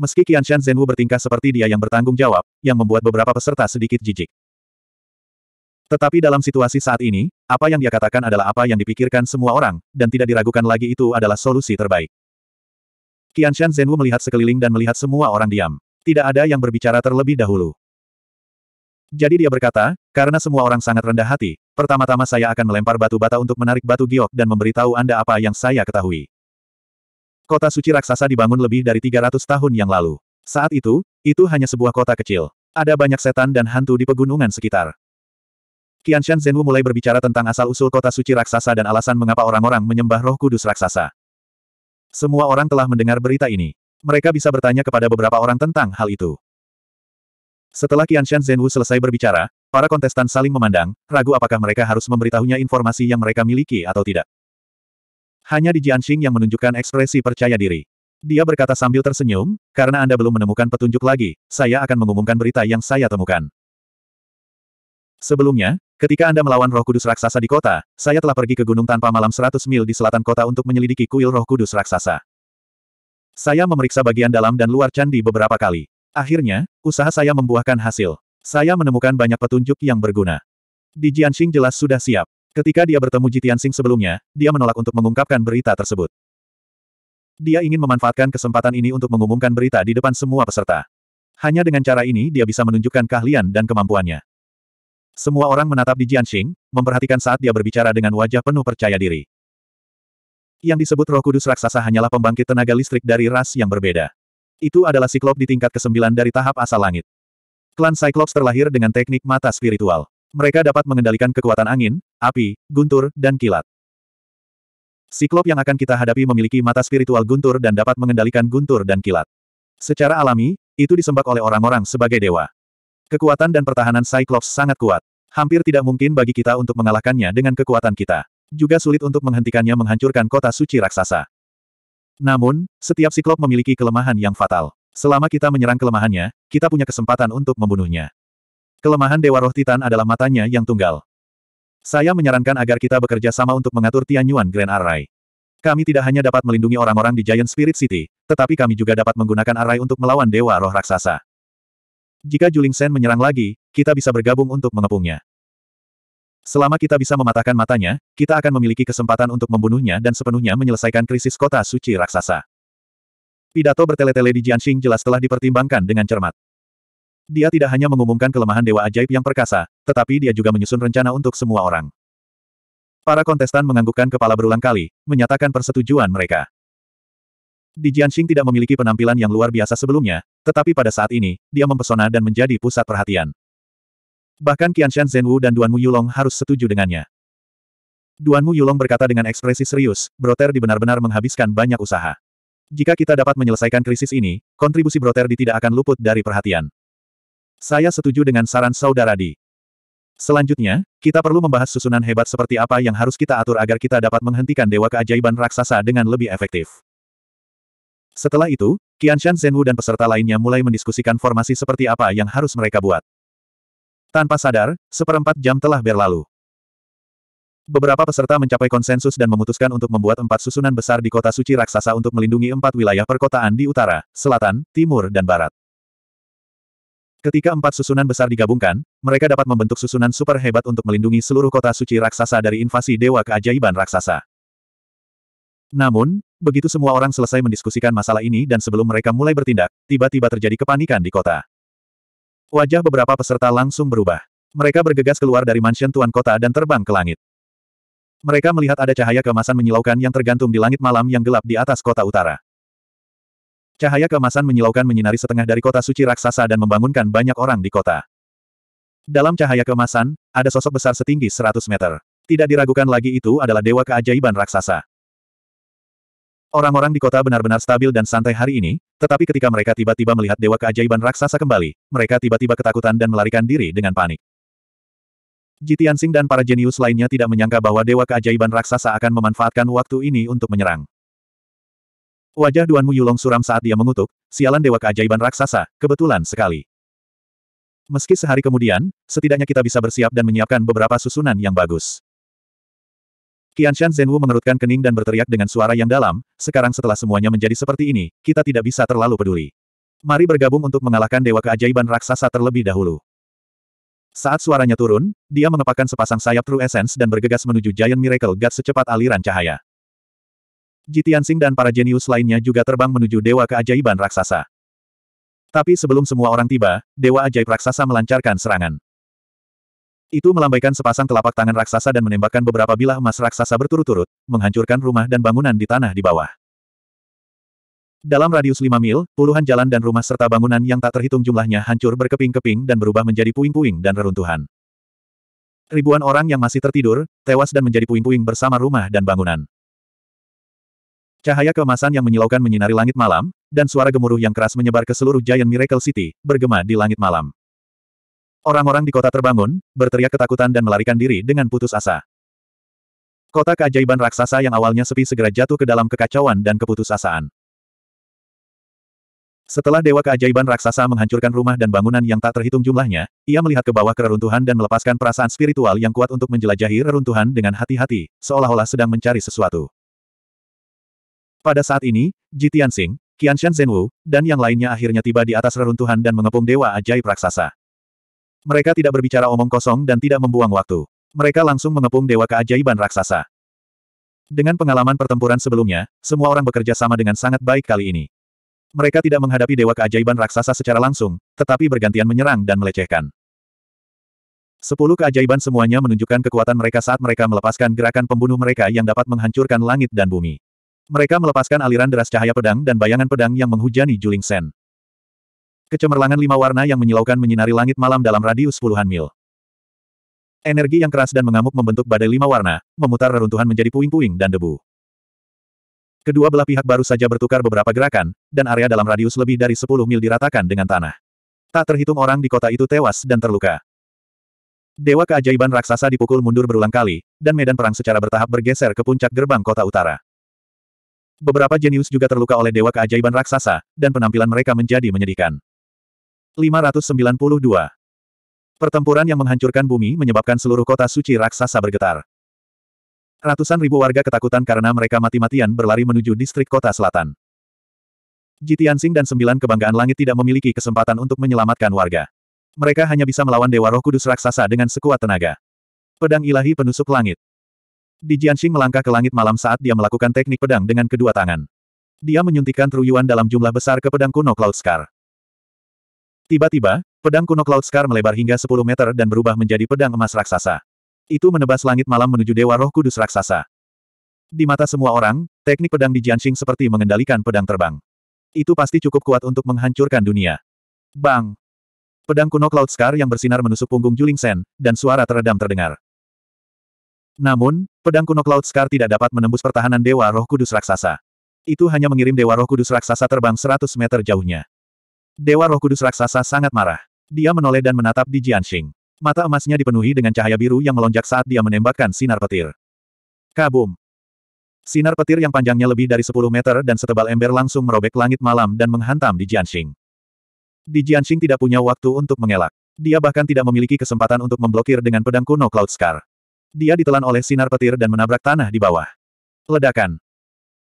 Meski Qianshan Zhenwu bertingkah seperti dia yang bertanggung jawab, yang membuat beberapa peserta sedikit jijik. Tetapi dalam situasi saat ini, apa yang dia katakan adalah apa yang dipikirkan semua orang, dan tidak diragukan lagi itu adalah solusi terbaik. Qianshan Zhenwu melihat sekeliling dan melihat semua orang diam. Tidak ada yang berbicara terlebih dahulu. Jadi dia berkata, karena semua orang sangat rendah hati, pertama-tama saya akan melempar batu bata untuk menarik batu giok dan memberitahu Anda apa yang saya ketahui. Kota suci raksasa dibangun lebih dari 300 tahun yang lalu. Saat itu, itu hanya sebuah kota kecil. Ada banyak setan dan hantu di pegunungan sekitar. Qianshan Zhenwu mulai berbicara tentang asal-usul kota suci raksasa dan alasan mengapa orang-orang menyembah roh kudus raksasa. Semua orang telah mendengar berita ini. Mereka bisa bertanya kepada beberapa orang tentang hal itu. Setelah Qianshan Zhenwu selesai berbicara, para kontestan saling memandang, ragu apakah mereka harus memberitahunya informasi yang mereka miliki atau tidak. Hanya di Jianxing yang menunjukkan ekspresi percaya diri. Dia berkata sambil tersenyum, karena Anda belum menemukan petunjuk lagi, saya akan mengumumkan berita yang saya temukan. Sebelumnya, ketika Anda melawan roh kudus raksasa di kota, saya telah pergi ke gunung tanpa malam 100 mil di selatan kota untuk menyelidiki kuil roh kudus raksasa. Saya memeriksa bagian dalam dan luar candi beberapa kali. Akhirnya, usaha saya membuahkan hasil. Saya menemukan banyak petunjuk yang berguna. Di Jianxing jelas sudah siap. Ketika dia bertemu Jitian Sing sebelumnya, dia menolak untuk mengungkapkan berita tersebut. Dia ingin memanfaatkan kesempatan ini untuk mengumumkan berita di depan semua peserta. Hanya dengan cara ini dia bisa menunjukkan keahlian dan kemampuannya. Semua orang menatap di Jianxing, memperhatikan saat dia berbicara dengan wajah penuh percaya diri. Yang disebut roh kudus raksasa hanyalah pembangkit tenaga listrik dari ras yang berbeda. Itu adalah siklop di tingkat ke-9 dari tahap asal langit. Klan Cyclops terlahir dengan teknik mata spiritual. Mereka dapat mengendalikan kekuatan angin, api, guntur, dan kilat. Siklop yang akan kita hadapi memiliki mata spiritual guntur dan dapat mengendalikan guntur dan kilat. Secara alami, itu disembah oleh orang-orang sebagai dewa. Kekuatan dan pertahanan Cyclops sangat kuat. Hampir tidak mungkin bagi kita untuk mengalahkannya dengan kekuatan kita. Juga sulit untuk menghentikannya menghancurkan kota suci raksasa. Namun, setiap Siklop memiliki kelemahan yang fatal. Selama kita menyerang kelemahannya, kita punya kesempatan untuk membunuhnya. Kelemahan Dewa Roh Titan adalah matanya yang tunggal. Saya menyarankan agar kita bekerja sama untuk mengatur Tianyuan Grand Array. Kami tidak hanya dapat melindungi orang-orang di Giant Spirit City, tetapi kami juga dapat menggunakan Array untuk melawan Dewa Roh Raksasa. Jika Juling Sen menyerang lagi, kita bisa bergabung untuk mengepungnya. Selama kita bisa mematahkan matanya, kita akan memiliki kesempatan untuk membunuhnya dan sepenuhnya menyelesaikan krisis kota suci raksasa. Pidato bertele-tele di Jianxing jelas telah dipertimbangkan dengan cermat. Dia tidak hanya mengumumkan kelemahan Dewa Ajaib yang perkasa, tetapi dia juga menyusun rencana untuk semua orang. Para kontestan menganggukkan kepala berulang kali, menyatakan persetujuan mereka. Di Jianxing tidak memiliki penampilan yang luar biasa sebelumnya, tetapi pada saat ini, dia mempesona dan menjadi pusat perhatian. Bahkan Qianshan Zhenwu dan Duan Mu Yulong harus setuju dengannya. Duan Mu Yulong berkata dengan ekspresi serius, Broter benar-benar menghabiskan banyak usaha. Jika kita dapat menyelesaikan krisis ini, kontribusi Broter di tidak akan luput dari perhatian. Saya setuju dengan saran saudara di. Selanjutnya, kita perlu membahas susunan hebat seperti apa yang harus kita atur agar kita dapat menghentikan dewa keajaiban raksasa dengan lebih efektif. Setelah itu, Qianshan Zhenwu dan peserta lainnya mulai mendiskusikan formasi seperti apa yang harus mereka buat. Tanpa sadar, seperempat jam telah berlalu. Beberapa peserta mencapai konsensus dan memutuskan untuk membuat empat susunan besar di kota suci raksasa untuk melindungi empat wilayah perkotaan di utara, selatan, timur dan barat. Ketika empat susunan besar digabungkan, mereka dapat membentuk susunan super hebat untuk melindungi seluruh kota suci raksasa dari invasi Dewa Keajaiban Raksasa. Namun, begitu semua orang selesai mendiskusikan masalah ini dan sebelum mereka mulai bertindak, tiba-tiba terjadi kepanikan di kota. Wajah beberapa peserta langsung berubah. Mereka bergegas keluar dari mansion Tuan Kota dan terbang ke langit. Mereka melihat ada cahaya kemasan menyilaukan yang tergantung di langit malam yang gelap di atas kota utara. Cahaya keemasan menyilaukan menyinari setengah dari kota suci raksasa dan membangunkan banyak orang di kota. Dalam cahaya keemasan, ada sosok besar setinggi 100 meter. Tidak diragukan lagi itu adalah dewa keajaiban raksasa. Orang-orang di kota benar-benar stabil dan santai hari ini, tetapi ketika mereka tiba-tiba melihat dewa keajaiban raksasa kembali, mereka tiba-tiba ketakutan dan melarikan diri dengan panik. Jitian Sing dan para jenius lainnya tidak menyangka bahwa dewa keajaiban raksasa akan memanfaatkan waktu ini untuk menyerang. Wajah Duanmu Yulong suram saat dia mengutuk, sialan dewa keajaiban raksasa, kebetulan sekali. Meski sehari kemudian, setidaknya kita bisa bersiap dan menyiapkan beberapa susunan yang bagus. Qianshan Zhenwu mengerutkan kening dan berteriak dengan suara yang dalam, sekarang setelah semuanya menjadi seperti ini, kita tidak bisa terlalu peduli. Mari bergabung untuk mengalahkan dewa keajaiban raksasa terlebih dahulu. Saat suaranya turun, dia mengepakkan sepasang sayap True Essence dan bergegas menuju Giant Miracle God secepat aliran cahaya. Jitiansing dan para jenius lainnya juga terbang menuju Dewa Keajaiban Raksasa. Tapi sebelum semua orang tiba, Dewa Ajaib Raksasa melancarkan serangan. Itu melambaikan sepasang telapak tangan raksasa dan menembakkan beberapa bilah emas raksasa berturut-turut, menghancurkan rumah dan bangunan di tanah di bawah. Dalam radius 5 mil, puluhan jalan dan rumah serta bangunan yang tak terhitung jumlahnya hancur berkeping-keping dan berubah menjadi puing-puing dan reruntuhan. Ribuan orang yang masih tertidur, tewas dan menjadi puing-puing bersama rumah dan bangunan. Cahaya keemasan yang menyilaukan menyinari langit malam, dan suara gemuruh yang keras menyebar ke seluruh Giant Miracle City, bergema di langit malam. Orang-orang di kota terbangun, berteriak ketakutan dan melarikan diri dengan putus asa. Kota keajaiban raksasa yang awalnya sepi segera jatuh ke dalam kekacauan dan keputusasaan. Setelah dewa keajaiban raksasa menghancurkan rumah dan bangunan yang tak terhitung jumlahnya, ia melihat ke bawah keruntuhan dan melepaskan perasaan spiritual yang kuat untuk menjelajahi reruntuhan dengan hati-hati, seolah-olah sedang mencari sesuatu. Pada saat ini, Ji Tianxing, Qianshan Zhenwu, dan yang lainnya akhirnya tiba di atas reruntuhan dan mengepung dewa ajaib raksasa. Mereka tidak berbicara omong kosong dan tidak membuang waktu. Mereka langsung mengepung dewa keajaiban raksasa. Dengan pengalaman pertempuran sebelumnya, semua orang bekerja sama dengan sangat baik kali ini. Mereka tidak menghadapi dewa keajaiban raksasa secara langsung, tetapi bergantian menyerang dan melecehkan. Sepuluh keajaiban semuanya menunjukkan kekuatan mereka saat mereka melepaskan gerakan pembunuh mereka yang dapat menghancurkan langit dan bumi. Mereka melepaskan aliran deras cahaya pedang dan bayangan pedang yang menghujani Juling Sen. Kecemerlangan lima warna yang menyilaukan menyinari langit malam dalam radius puluhan mil. Energi yang keras dan mengamuk membentuk badai lima warna, memutar reruntuhan menjadi puing-puing dan debu. Kedua belah pihak baru saja bertukar beberapa gerakan, dan area dalam radius lebih dari 10 mil diratakan dengan tanah. Tak terhitung orang di kota itu tewas dan terluka. Dewa keajaiban raksasa dipukul mundur berulang kali, dan medan perang secara bertahap bergeser ke puncak gerbang kota utara. Beberapa jenius juga terluka oleh dewa keajaiban raksasa, dan penampilan mereka menjadi menyedihkan. 592. Pertempuran yang menghancurkan bumi menyebabkan seluruh kota suci raksasa bergetar. Ratusan ribu warga ketakutan karena mereka mati-matian berlari menuju distrik kota selatan. Jitiansing dan sembilan kebanggaan langit tidak memiliki kesempatan untuk menyelamatkan warga. Mereka hanya bisa melawan Dewa Roh Kudus Raksasa dengan sekuat tenaga. Pedang ilahi penusuk langit. Di Jianxing melangkah ke langit malam saat dia melakukan teknik pedang dengan kedua tangan. Dia menyuntikkan truyuan dalam jumlah besar ke pedang kuno Cloud Scar. Tiba-tiba, pedang kuno Cloud Scar melebar hingga 10 meter dan berubah menjadi pedang emas raksasa. Itu menebas langit malam menuju Dewa Roh Kudus Raksasa. Di mata semua orang, teknik pedang di Jianxing seperti mengendalikan pedang terbang. Itu pasti cukup kuat untuk menghancurkan dunia. Bang! Pedang kuno Cloud Scar yang bersinar menusuk punggung Juling Sen, dan suara teredam terdengar. Namun, pedang kuno Cloud Scar tidak dapat menembus pertahanan Dewa Roh Kudus Raksasa. Itu hanya mengirim Dewa Roh Kudus Raksasa terbang 100 meter jauhnya. Dewa Roh Kudus Raksasa sangat marah. Dia menoleh dan menatap di Jianxing. Mata emasnya dipenuhi dengan cahaya biru yang melonjak saat dia menembakkan sinar petir. Kabum! Sinar petir yang panjangnya lebih dari 10 meter dan setebal ember langsung merobek langit malam dan menghantam di Jianxing. Di Jianxing tidak punya waktu untuk mengelak. Dia bahkan tidak memiliki kesempatan untuk memblokir dengan pedang kuno Cloud Scar. Dia ditelan oleh sinar petir dan menabrak tanah di bawah. Ledakan.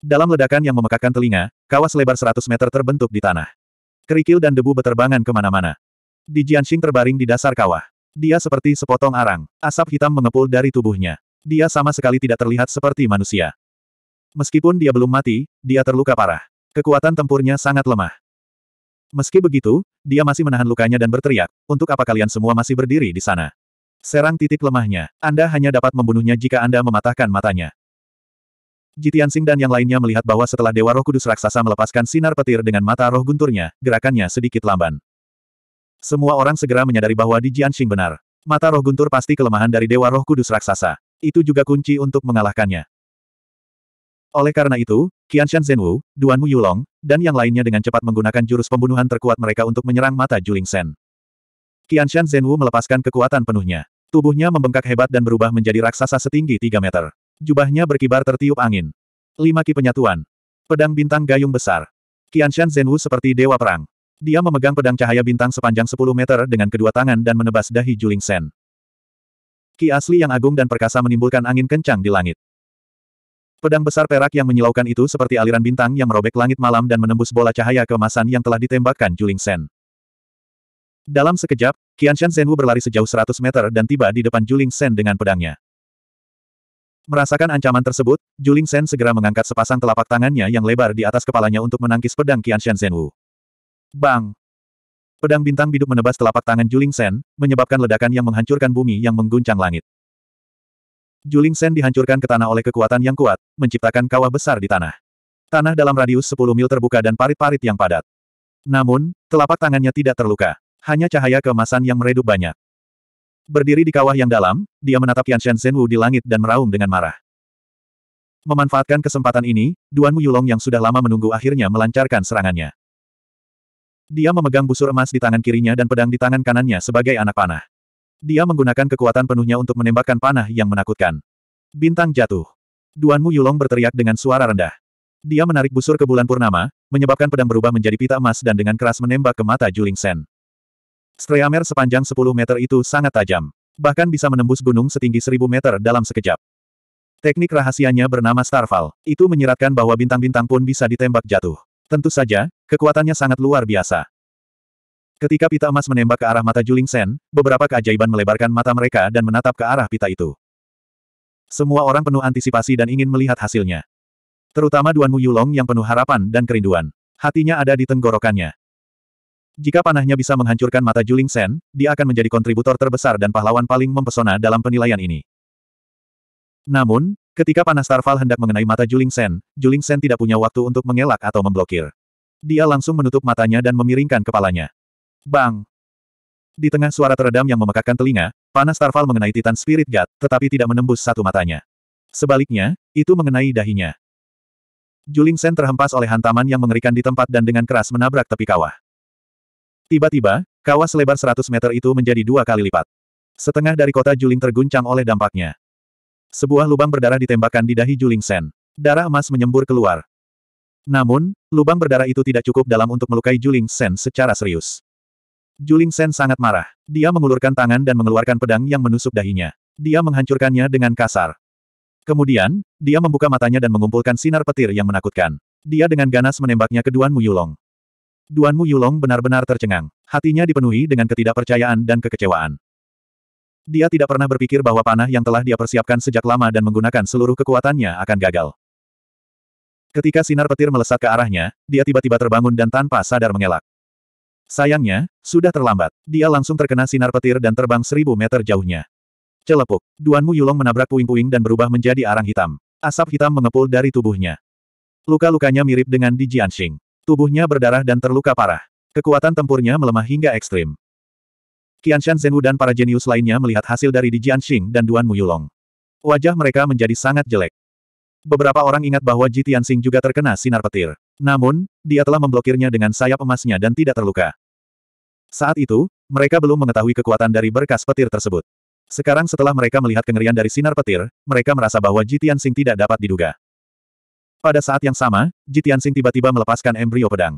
Dalam ledakan yang memekakkan telinga, kawas selebar 100 meter terbentuk di tanah. Kerikil dan debu beterbangan kemana-mana. Di Jianxing terbaring di dasar kawah. Dia seperti sepotong arang. Asap hitam mengepul dari tubuhnya. Dia sama sekali tidak terlihat seperti manusia. Meskipun dia belum mati, dia terluka parah. Kekuatan tempurnya sangat lemah. Meski begitu, dia masih menahan lukanya dan berteriak, untuk apa kalian semua masih berdiri di sana? Serang titik lemahnya. Anda hanya dapat membunuhnya jika Anda mematahkan matanya. Jitiansing dan yang lainnya melihat bahwa setelah Dewa Roh Kudus Raksasa melepaskan sinar petir dengan mata roh gunturnya, gerakannya sedikit lamban. Semua orang segera menyadari bahwa di Jian Xing benar. Mata roh guntur pasti kelemahan dari Dewa Roh Kudus Raksasa. Itu juga kunci untuk mengalahkannya. Oleh karena itu, Qianshan Zhenwu, Duan Mu Yulong, dan yang lainnya dengan cepat menggunakan jurus pembunuhan terkuat mereka untuk menyerang mata Juling Shen. Sen. Qianshan Zhenwu melepaskan kekuatan penuhnya. Tubuhnya membengkak hebat dan berubah menjadi raksasa setinggi 3 meter. Jubahnya berkibar tertiup angin. Lima ki penyatuan. Pedang bintang gayung besar. Qianshan Zhenwu seperti dewa perang. Dia memegang pedang cahaya bintang sepanjang 10 meter dengan kedua tangan dan menebas dahi Juling Sen. Ki asli yang agung dan perkasa menimbulkan angin kencang di langit. Pedang besar perak yang menyilaukan itu seperti aliran bintang yang merobek langit malam dan menembus bola cahaya kemasan yang telah ditembakkan Juling Sen. Dalam sekejap, Qianshan Zhenwu berlari sejauh 100 meter dan tiba di depan Juling Shen dengan pedangnya. Merasakan ancaman tersebut, Juling Shen segera mengangkat sepasang telapak tangannya yang lebar di atas kepalanya untuk menangkis pedang Qianshan Zhenwu. Bang! Pedang bintang biduk menebas telapak tangan Juling Shen, menyebabkan ledakan yang menghancurkan bumi yang mengguncang langit. Juling Shen dihancurkan ke tanah oleh kekuatan yang kuat, menciptakan kawah besar di tanah. Tanah dalam radius 10 mil terbuka dan parit-parit yang padat. Namun, telapak tangannya tidak terluka. Hanya cahaya keemasan yang meredup banyak. Berdiri di kawah yang dalam, dia menatap Yan Shen Zhenwu di langit dan meraung dengan marah. Memanfaatkan kesempatan ini, Duan Mu Yulong yang sudah lama menunggu akhirnya melancarkan serangannya. Dia memegang busur emas di tangan kirinya dan pedang di tangan kanannya sebagai anak panah. Dia menggunakan kekuatan penuhnya untuk menembakkan panah yang menakutkan. Bintang jatuh. Duan Mu Yulong berteriak dengan suara rendah. Dia menarik busur ke bulan purnama, menyebabkan pedang berubah menjadi pita emas dan dengan keras menembak ke mata Juling Sen. Streamer sepanjang 10 meter itu sangat tajam. Bahkan bisa menembus gunung setinggi 1000 meter dalam sekejap. Teknik rahasianya bernama Starfall. Itu menyiratkan bahwa bintang-bintang pun bisa ditembak jatuh. Tentu saja, kekuatannya sangat luar biasa. Ketika pita emas menembak ke arah mata Juling Sen, beberapa keajaiban melebarkan mata mereka dan menatap ke arah pita itu. Semua orang penuh antisipasi dan ingin melihat hasilnya. Terutama Duan Mu Yulong yang penuh harapan dan kerinduan. Hatinya ada di tenggorokannya. Jika panahnya bisa menghancurkan mata Juling Sen, dia akan menjadi kontributor terbesar dan pahlawan paling mempesona dalam penilaian ini. Namun, ketika panah Tarval hendak mengenai mata Juling Sen, Juling Sen tidak punya waktu untuk mengelak atau memblokir. Dia langsung menutup matanya dan memiringkan kepalanya. Bang! Di tengah suara teredam yang memekakkan telinga, panah Tarval mengenai Titan Spirit God, tetapi tidak menembus satu matanya. Sebaliknya, itu mengenai dahinya. Juling Sen terhempas oleh hantaman yang mengerikan di tempat dan dengan keras menabrak tepi kawah. Tiba-tiba, kawas lebar 100 meter itu menjadi dua kali lipat. Setengah dari kota Juling terguncang oleh dampaknya. Sebuah lubang berdarah ditembakkan di dahi Juling Sen. Darah emas menyembur keluar. Namun, lubang berdarah itu tidak cukup dalam untuk melukai Juling Sen secara serius. Juling Sen sangat marah. Dia mengulurkan tangan dan mengeluarkan pedang yang menusuk dahinya. Dia menghancurkannya dengan kasar. Kemudian, dia membuka matanya dan mengumpulkan sinar petir yang menakutkan. Dia dengan ganas menembaknya ke Duan Muyulong. Duanmu Yulong benar-benar tercengang. Hatinya dipenuhi dengan ketidakpercayaan dan kekecewaan. Dia tidak pernah berpikir bahwa panah yang telah dia persiapkan sejak lama dan menggunakan seluruh kekuatannya akan gagal. Ketika sinar petir melesat ke arahnya, dia tiba-tiba terbangun dan tanpa sadar mengelak. Sayangnya, sudah terlambat. Dia langsung terkena sinar petir dan terbang seribu meter jauhnya. Celepuk, Duanmu Yulong menabrak puing-puing dan berubah menjadi arang hitam. Asap hitam mengepul dari tubuhnya. Luka-lukanya mirip dengan di Jianxing. Tubuhnya berdarah dan terluka parah. Kekuatan tempurnya melemah hingga ekstrim. Qianshan Zhenwu dan para jenius lainnya melihat hasil dari Di Xing dan Duan Muyulong. Wajah mereka menjadi sangat jelek. Beberapa orang ingat bahwa Ji Tianxing juga terkena sinar petir. Namun, dia telah memblokirnya dengan sayap emasnya dan tidak terluka. Saat itu, mereka belum mengetahui kekuatan dari berkas petir tersebut. Sekarang setelah mereka melihat kengerian dari sinar petir, mereka merasa bahwa Ji Tianxing tidak dapat diduga. Pada saat yang sama, Jitiansing tiba-tiba melepaskan embrio pedang.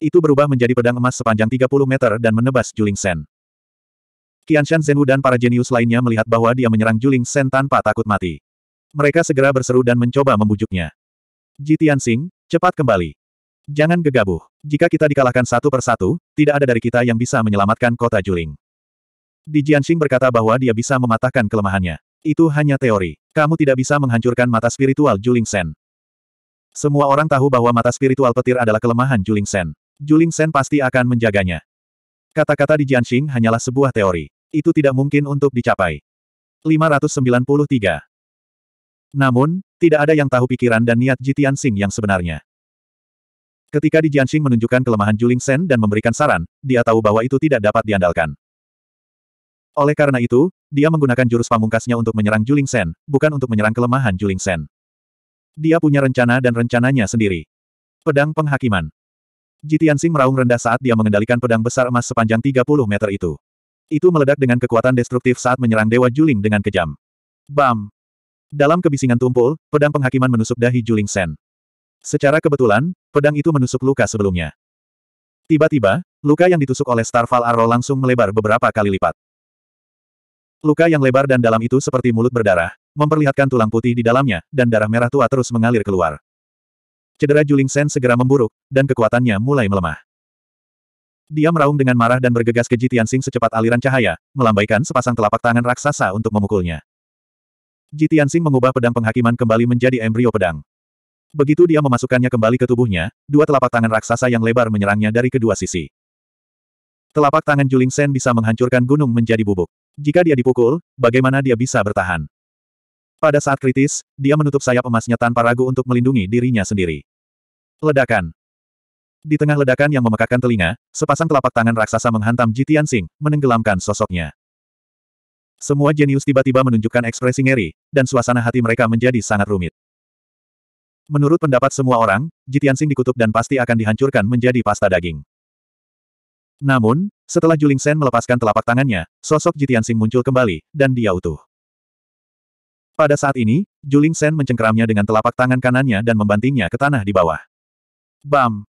Itu berubah menjadi pedang emas sepanjang 30 meter dan menebas Juling Sen. Qianshan Zhenwu dan para jenius lainnya melihat bahwa dia menyerang Juling Sen tanpa takut mati. Mereka segera berseru dan mencoba membujuknya. Jitiansing, cepat kembali. Jangan gegabah. Jika kita dikalahkan satu persatu, tidak ada dari kita yang bisa menyelamatkan kota Juling. Di Jianxing berkata bahwa dia bisa mematahkan kelemahannya. Itu hanya teori. Kamu tidak bisa menghancurkan mata spiritual Juling Sen. Semua orang tahu bahwa mata spiritual petir adalah kelemahan Juling Sen. Juling Sen pasti akan menjaganya. Kata-kata di Jianxing hanyalah sebuah teori. Itu tidak mungkin untuk dicapai. 593. Namun, tidak ada yang tahu pikiran dan niat Jitian Sing yang sebenarnya. Ketika Di Jianxing menunjukkan kelemahan Juling Sen dan memberikan saran, dia tahu bahwa itu tidak dapat diandalkan. Oleh karena itu, dia menggunakan jurus pamungkasnya untuk menyerang Juling Sen, bukan untuk menyerang kelemahan Juling Sen. Dia punya rencana dan rencananya sendiri. Pedang Penghakiman Jitiansing meraung rendah saat dia mengendalikan pedang besar emas sepanjang 30 meter itu. Itu meledak dengan kekuatan destruktif saat menyerang Dewa Juling dengan kejam. Bam! Dalam kebisingan tumpul, pedang penghakiman menusuk dahi Juling Sen. Secara kebetulan, pedang itu menusuk luka sebelumnya. Tiba-tiba, luka yang ditusuk oleh Starfall Arrow langsung melebar beberapa kali lipat. Luka yang lebar dan dalam itu seperti mulut berdarah, memperlihatkan tulang putih di dalamnya, dan darah merah tua terus mengalir keluar. Cedera Juling Sen segera memburuk, dan kekuatannya mulai melemah. Dia meraung dengan marah dan bergegas ke Jitian Sing secepat aliran cahaya, melambaikan sepasang telapak tangan raksasa untuk memukulnya. Jitian Sing mengubah pedang penghakiman kembali menjadi embrio pedang. Begitu dia memasukkannya kembali ke tubuhnya, dua telapak tangan raksasa yang lebar menyerangnya dari kedua sisi. Telapak tangan Juling Sen bisa menghancurkan gunung menjadi bubuk. Jika dia dipukul, bagaimana dia bisa bertahan? Pada saat kritis, dia menutup sayap emasnya tanpa ragu untuk melindungi dirinya sendiri. Ledakan. Di tengah ledakan yang memekakkan telinga, sepasang telapak tangan raksasa menghantam Ji Tianxing, menenggelamkan sosoknya. Semua jenius tiba-tiba menunjukkan ekspresi ngeri, dan suasana hati mereka menjadi sangat rumit. Menurut pendapat semua orang, Jitiansing dikutuk dan pasti akan dihancurkan menjadi pasta daging. Namun, setelah Juling Sen melepaskan telapak tangannya, sosok Jitiansing muncul kembali, dan dia utuh. Pada saat ini, Juling Sen mencengkeramnya dengan telapak tangan kanannya dan membantingnya ke tanah di bawah. Bam!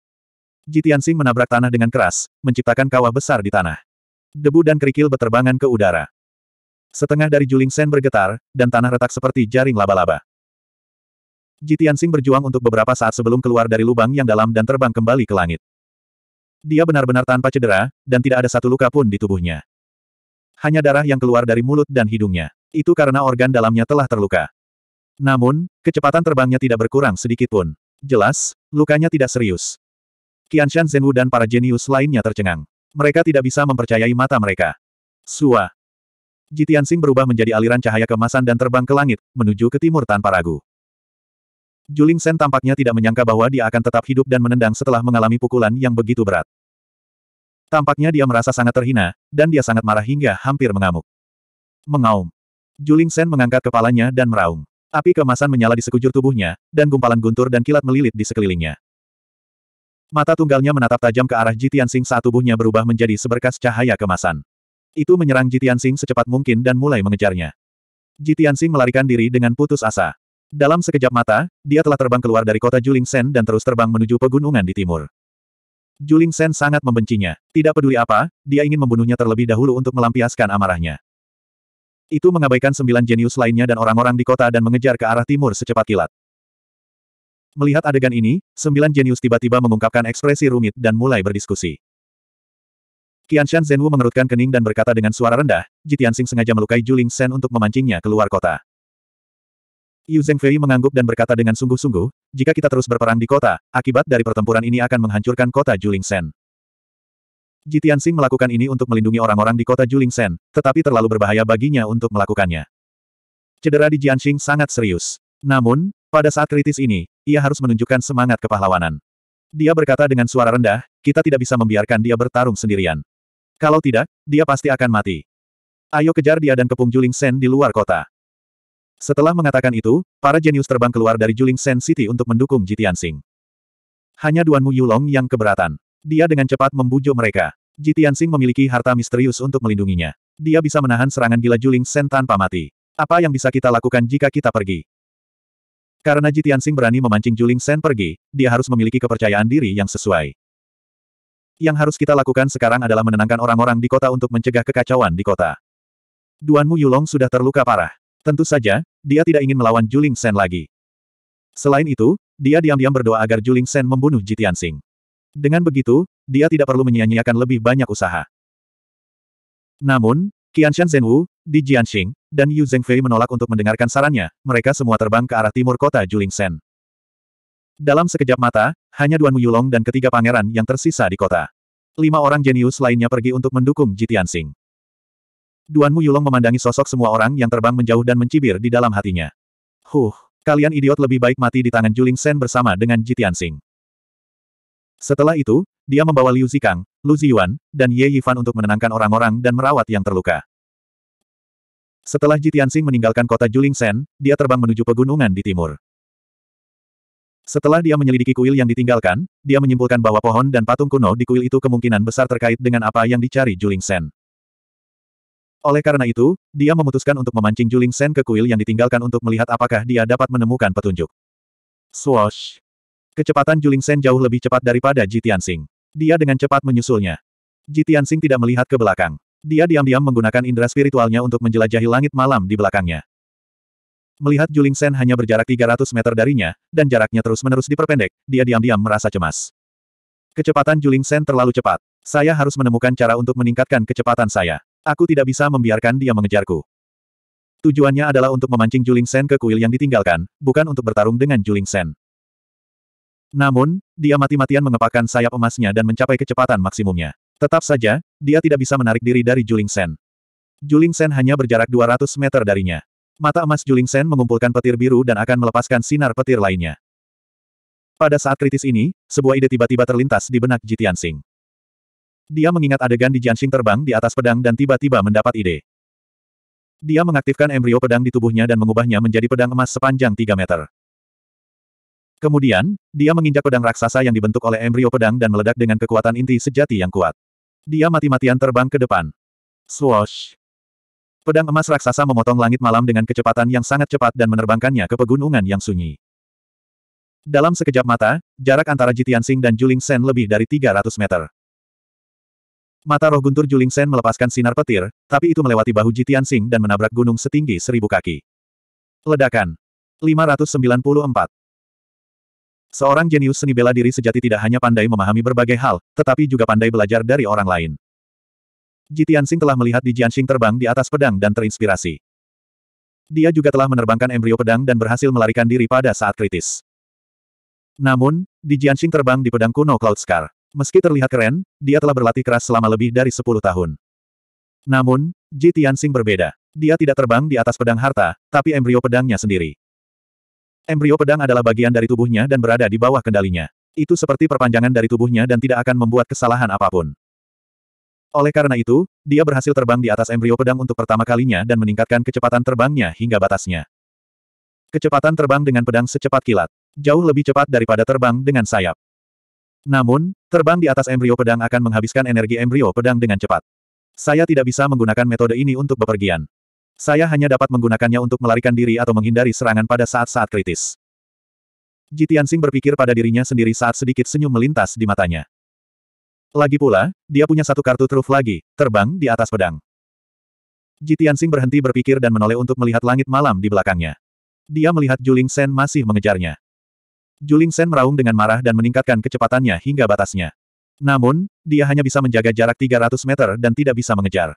Jitian Sing menabrak tanah dengan keras, menciptakan kawah besar di tanah. Debu dan kerikil berterbangan ke udara. Setengah dari Juling Sen bergetar, dan tanah retak seperti jaring laba-laba. Jitian Sing berjuang untuk beberapa saat sebelum keluar dari lubang yang dalam dan terbang kembali ke langit. Dia benar-benar tanpa cedera, dan tidak ada satu luka pun di tubuhnya. Hanya darah yang keluar dari mulut dan hidungnya itu karena organ dalamnya telah terluka. Namun, kecepatan terbangnya tidak berkurang sedikit pun. Jelas, lukanya tidak serius. Qianshan Zhenwu dan para jenius lainnya tercengang. Mereka tidak bisa mempercayai mata mereka. Sua. Jitiansing berubah menjadi aliran cahaya kemasan dan terbang ke langit, menuju ke timur tanpa ragu. Juling Sen tampaknya tidak menyangka bahwa dia akan tetap hidup dan menendang setelah mengalami pukulan yang begitu berat. Tampaknya dia merasa sangat terhina, dan dia sangat marah hingga hampir mengamuk. Mengaum. Juling Sen mengangkat kepalanya dan meraung. Api kemasan menyala di sekujur tubuhnya, dan gumpalan guntur dan kilat melilit di sekelilingnya. Mata tunggalnya menatap tajam ke arah Jitian Sing saat tubuhnya berubah menjadi seberkas cahaya kemasan. Itu menyerang Jitian Sing secepat mungkin dan mulai mengejarnya. Jitian Sing melarikan diri dengan putus asa. Dalam sekejap mata, dia telah terbang keluar dari kota Juling Sen dan terus terbang menuju pegunungan di timur. Juling Sen sangat membencinya. Tidak peduli apa, dia ingin membunuhnya terlebih dahulu untuk melampiaskan amarahnya. Itu mengabaikan sembilan jenius lainnya dan orang-orang di kota dan mengejar ke arah timur secepat kilat. Melihat adegan ini, sembilan jenius tiba-tiba mengungkapkan ekspresi rumit dan mulai berdiskusi. Qianshan Zhenwu mengerutkan kening dan berkata dengan suara rendah, Jitiansing sengaja melukai Juling Shen untuk memancingnya keluar kota. Yu Zhengfei mengangguk dan berkata dengan sungguh-sungguh, jika kita terus berperang di kota, akibat dari pertempuran ini akan menghancurkan kota Juling Shen. Jitian Xing melakukan ini untuk melindungi orang-orang di kota Juling Sen, tetapi terlalu berbahaya baginya untuk melakukannya. Cedera di Jian Xing sangat serius. Namun, pada saat kritis ini, ia harus menunjukkan semangat kepahlawanan. Dia berkata dengan suara rendah, kita tidak bisa membiarkan dia bertarung sendirian. Kalau tidak, dia pasti akan mati. Ayo kejar dia dan kepung Juling Sen di luar kota. Setelah mengatakan itu, para jenius terbang keluar dari Juling Sen City untuk mendukung Jitian Xing. Hanya Duan Mu Yulong yang keberatan. Dia dengan cepat membujuk mereka. Jitiansing memiliki harta misterius untuk melindunginya. Dia bisa menahan serangan gila Juling Sen tanpa mati. Apa yang bisa kita lakukan jika kita pergi? Karena Jitiansing berani memancing Juling Sen pergi, dia harus memiliki kepercayaan diri yang sesuai. Yang harus kita lakukan sekarang adalah menenangkan orang-orang di kota untuk mencegah kekacauan di kota. Duanmu Yulong sudah terluka parah. Tentu saja, dia tidak ingin melawan Juling Sen lagi. Selain itu, dia diam-diam berdoa agar Juling Sen membunuh Jitiansing. Dengan begitu, dia tidak perlu menyia-nyiakan lebih banyak usaha. Namun, Qianshan Zhenwu, Di Jianxing, dan Yu Zhengfei menolak untuk mendengarkan sarannya, mereka semua terbang ke arah timur kota Julingsen. Dalam sekejap mata, hanya Duan Yulong dan ketiga pangeran yang tersisa di kota. Lima orang jenius lainnya pergi untuk mendukung Ji Tianxing. Duan Yulong memandangi sosok semua orang yang terbang menjauh dan mencibir di dalam hatinya. Huh, kalian idiot lebih baik mati di tangan Juling bersama dengan Ji Tianxing. Setelah itu, dia membawa Liu Zikang, Lu Ziyuan, dan Ye Yifan untuk menenangkan orang-orang dan merawat yang terluka. Setelah Jitiansing meninggalkan kota Julingsen, dia terbang menuju pegunungan di timur. Setelah dia menyelidiki kuil yang ditinggalkan, dia menyimpulkan bahwa pohon dan patung kuno di kuil itu kemungkinan besar terkait dengan apa yang dicari Julingsen. Oleh karena itu, dia memutuskan untuk memancing Julingsen ke kuil yang ditinggalkan untuk melihat apakah dia dapat menemukan petunjuk. Swoosh! Kecepatan Juling Sen jauh lebih cepat daripada Ji Tianxing. Dia dengan cepat menyusulnya. Ji Tianxing tidak melihat ke belakang. Dia diam-diam menggunakan indera spiritualnya untuk menjelajahi langit malam di belakangnya. Melihat Juling Sen hanya berjarak 300 meter darinya, dan jaraknya terus-menerus diperpendek, dia diam-diam merasa cemas. Kecepatan Juling Sen terlalu cepat. Saya harus menemukan cara untuk meningkatkan kecepatan saya. Aku tidak bisa membiarkan dia mengejarku. Tujuannya adalah untuk memancing Juling Sen ke kuil yang ditinggalkan, bukan untuk bertarung dengan Juling Sen. Namun, dia mati-matian mengepakkan sayap emasnya dan mencapai kecepatan maksimumnya. Tetap saja, dia tidak bisa menarik diri dari Juling Sen. Juling Sen hanya berjarak 200 meter darinya. Mata emas Juling Sen mengumpulkan petir biru dan akan melepaskan sinar petir lainnya. Pada saat kritis ini, sebuah ide tiba-tiba terlintas di benak Jitian Sing. Dia mengingat adegan di Jianxing terbang di atas pedang dan tiba-tiba mendapat ide. Dia mengaktifkan embrio pedang di tubuhnya dan mengubahnya menjadi pedang emas sepanjang 3 meter. Kemudian, dia menginjak pedang raksasa yang dibentuk oleh embrio pedang dan meledak dengan kekuatan inti sejati yang kuat. Dia mati-matian terbang ke depan. Swoosh! Pedang emas raksasa memotong langit malam dengan kecepatan yang sangat cepat dan menerbangkannya ke pegunungan yang sunyi. Dalam sekejap mata, jarak antara Jitian Jitiansing dan Juling Sen lebih dari 300 meter. Mata roh guntur Juling Sen melepaskan sinar petir, tapi itu melewati bahu Jitian Jitiansing dan menabrak gunung setinggi seribu kaki. Ledakan. 594. Seorang jenius seni bela diri sejati tidak hanya pandai memahami berbagai hal, tetapi juga pandai belajar dari orang lain. Jitiansing telah melihat di Jianxing terbang di atas pedang dan terinspirasi. Dia juga telah menerbangkan embrio pedang dan berhasil melarikan diri pada saat kritis. Namun, di Jianxing terbang di pedang kuno Cloud Scar. Meski terlihat keren, dia telah berlatih keras selama lebih dari 10 tahun. Namun, Ji Tianxing berbeda. Dia tidak terbang di atas pedang harta, tapi embrio pedangnya sendiri. Embrio pedang adalah bagian dari tubuhnya dan berada di bawah kendalinya. Itu seperti perpanjangan dari tubuhnya dan tidak akan membuat kesalahan apapun. Oleh karena itu, dia berhasil terbang di atas embrio pedang untuk pertama kalinya dan meningkatkan kecepatan terbangnya hingga batasnya. Kecepatan terbang dengan pedang secepat kilat. Jauh lebih cepat daripada terbang dengan sayap. Namun, terbang di atas embrio pedang akan menghabiskan energi embrio pedang dengan cepat. Saya tidak bisa menggunakan metode ini untuk bepergian. Saya hanya dapat menggunakannya untuk melarikan diri atau menghindari serangan pada saat-saat kritis. Jitiansing berpikir pada dirinya sendiri saat sedikit senyum melintas di matanya. Lagi pula, dia punya satu kartu truf lagi, terbang di atas pedang. Jitiansing berhenti berpikir dan menoleh untuk melihat langit malam di belakangnya. Dia melihat Juling Sen masih mengejarnya. Juling Sen meraung dengan marah dan meningkatkan kecepatannya hingga batasnya. Namun, dia hanya bisa menjaga jarak 300 meter dan tidak bisa mengejar.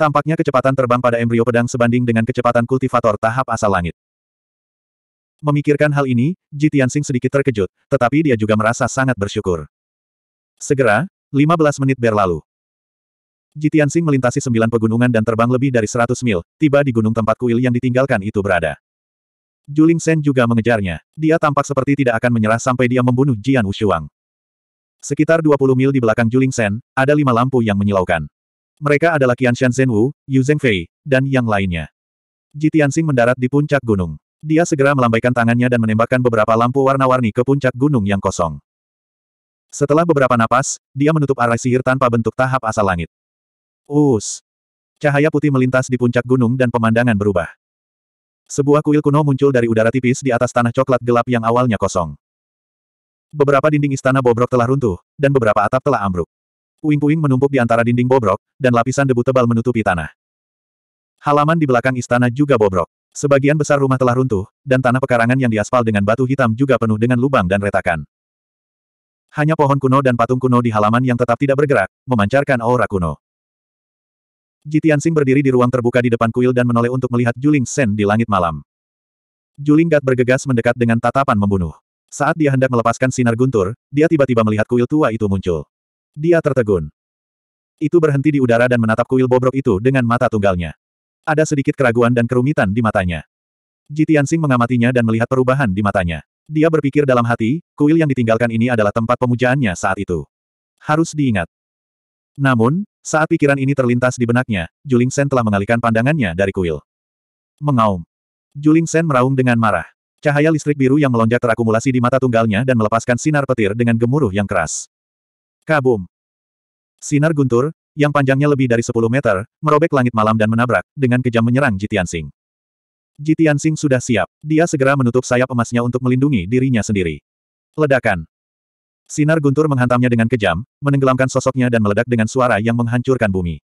Tampaknya kecepatan terbang pada embrio pedang sebanding dengan kecepatan kultivator tahap asal langit. Memikirkan hal ini, Ji Tianxing sedikit terkejut, tetapi dia juga merasa sangat bersyukur. Segera, 15 menit berlalu. Ji Tianxing melintasi sembilan pegunungan dan terbang lebih dari 100 mil, tiba di gunung tempat kuil yang ditinggalkan itu berada. Juling Sen juga mengejarnya. Dia tampak seperti tidak akan menyerah sampai dia membunuh Jian Wushuang. Sekitar 20 mil di belakang Juling Sen, ada lima lampu yang menyilaukan. Mereka adalah Shan Zhen Wu, Yu Zhengfei, dan yang lainnya. Ji Tianxing mendarat di puncak gunung. Dia segera melambaikan tangannya dan menembakkan beberapa lampu warna-warni ke puncak gunung yang kosong. Setelah beberapa napas, dia menutup arah sihir tanpa bentuk tahap asal langit. Us! Cahaya putih melintas di puncak gunung dan pemandangan berubah. Sebuah kuil kuno muncul dari udara tipis di atas tanah coklat gelap yang awalnya kosong. Beberapa dinding istana bobrok telah runtuh, dan beberapa atap telah ambruk. Puing-puing menumpuk di antara dinding bobrok, dan lapisan debu tebal menutupi tanah. Halaman di belakang istana juga bobrok. Sebagian besar rumah telah runtuh, dan tanah pekarangan yang diaspal dengan batu hitam juga penuh dengan lubang dan retakan. Hanya pohon kuno dan patung kuno di halaman yang tetap tidak bergerak, memancarkan aura kuno. Jitiansing berdiri di ruang terbuka di depan kuil dan menoleh untuk melihat Juling Sen di langit malam. Juling Gat bergegas mendekat dengan tatapan membunuh. Saat dia hendak melepaskan sinar guntur, dia tiba-tiba melihat kuil tua itu muncul. Dia tertegun. Itu berhenti di udara dan menatap kuil bobrok itu dengan mata tunggalnya. Ada sedikit keraguan dan kerumitan di matanya. Jitiansing mengamatinya dan melihat perubahan di matanya. Dia berpikir dalam hati, kuil yang ditinggalkan ini adalah tempat pemujaannya saat itu. Harus diingat. Namun, saat pikiran ini terlintas di benaknya, Juling Sen telah mengalihkan pandangannya dari kuil. Mengaum. Juling Sen meraung dengan marah. Cahaya listrik biru yang melonjak terakumulasi di mata tunggalnya dan melepaskan sinar petir dengan gemuruh yang keras. Kabum! Sinar guntur, yang panjangnya lebih dari 10 meter, merobek langit malam dan menabrak, dengan kejam menyerang Jitian Sing. Jitian Sing sudah siap, dia segera menutup sayap emasnya untuk melindungi dirinya sendiri. Ledakan! Sinar guntur menghantamnya dengan kejam, menenggelamkan sosoknya dan meledak dengan suara yang menghancurkan bumi.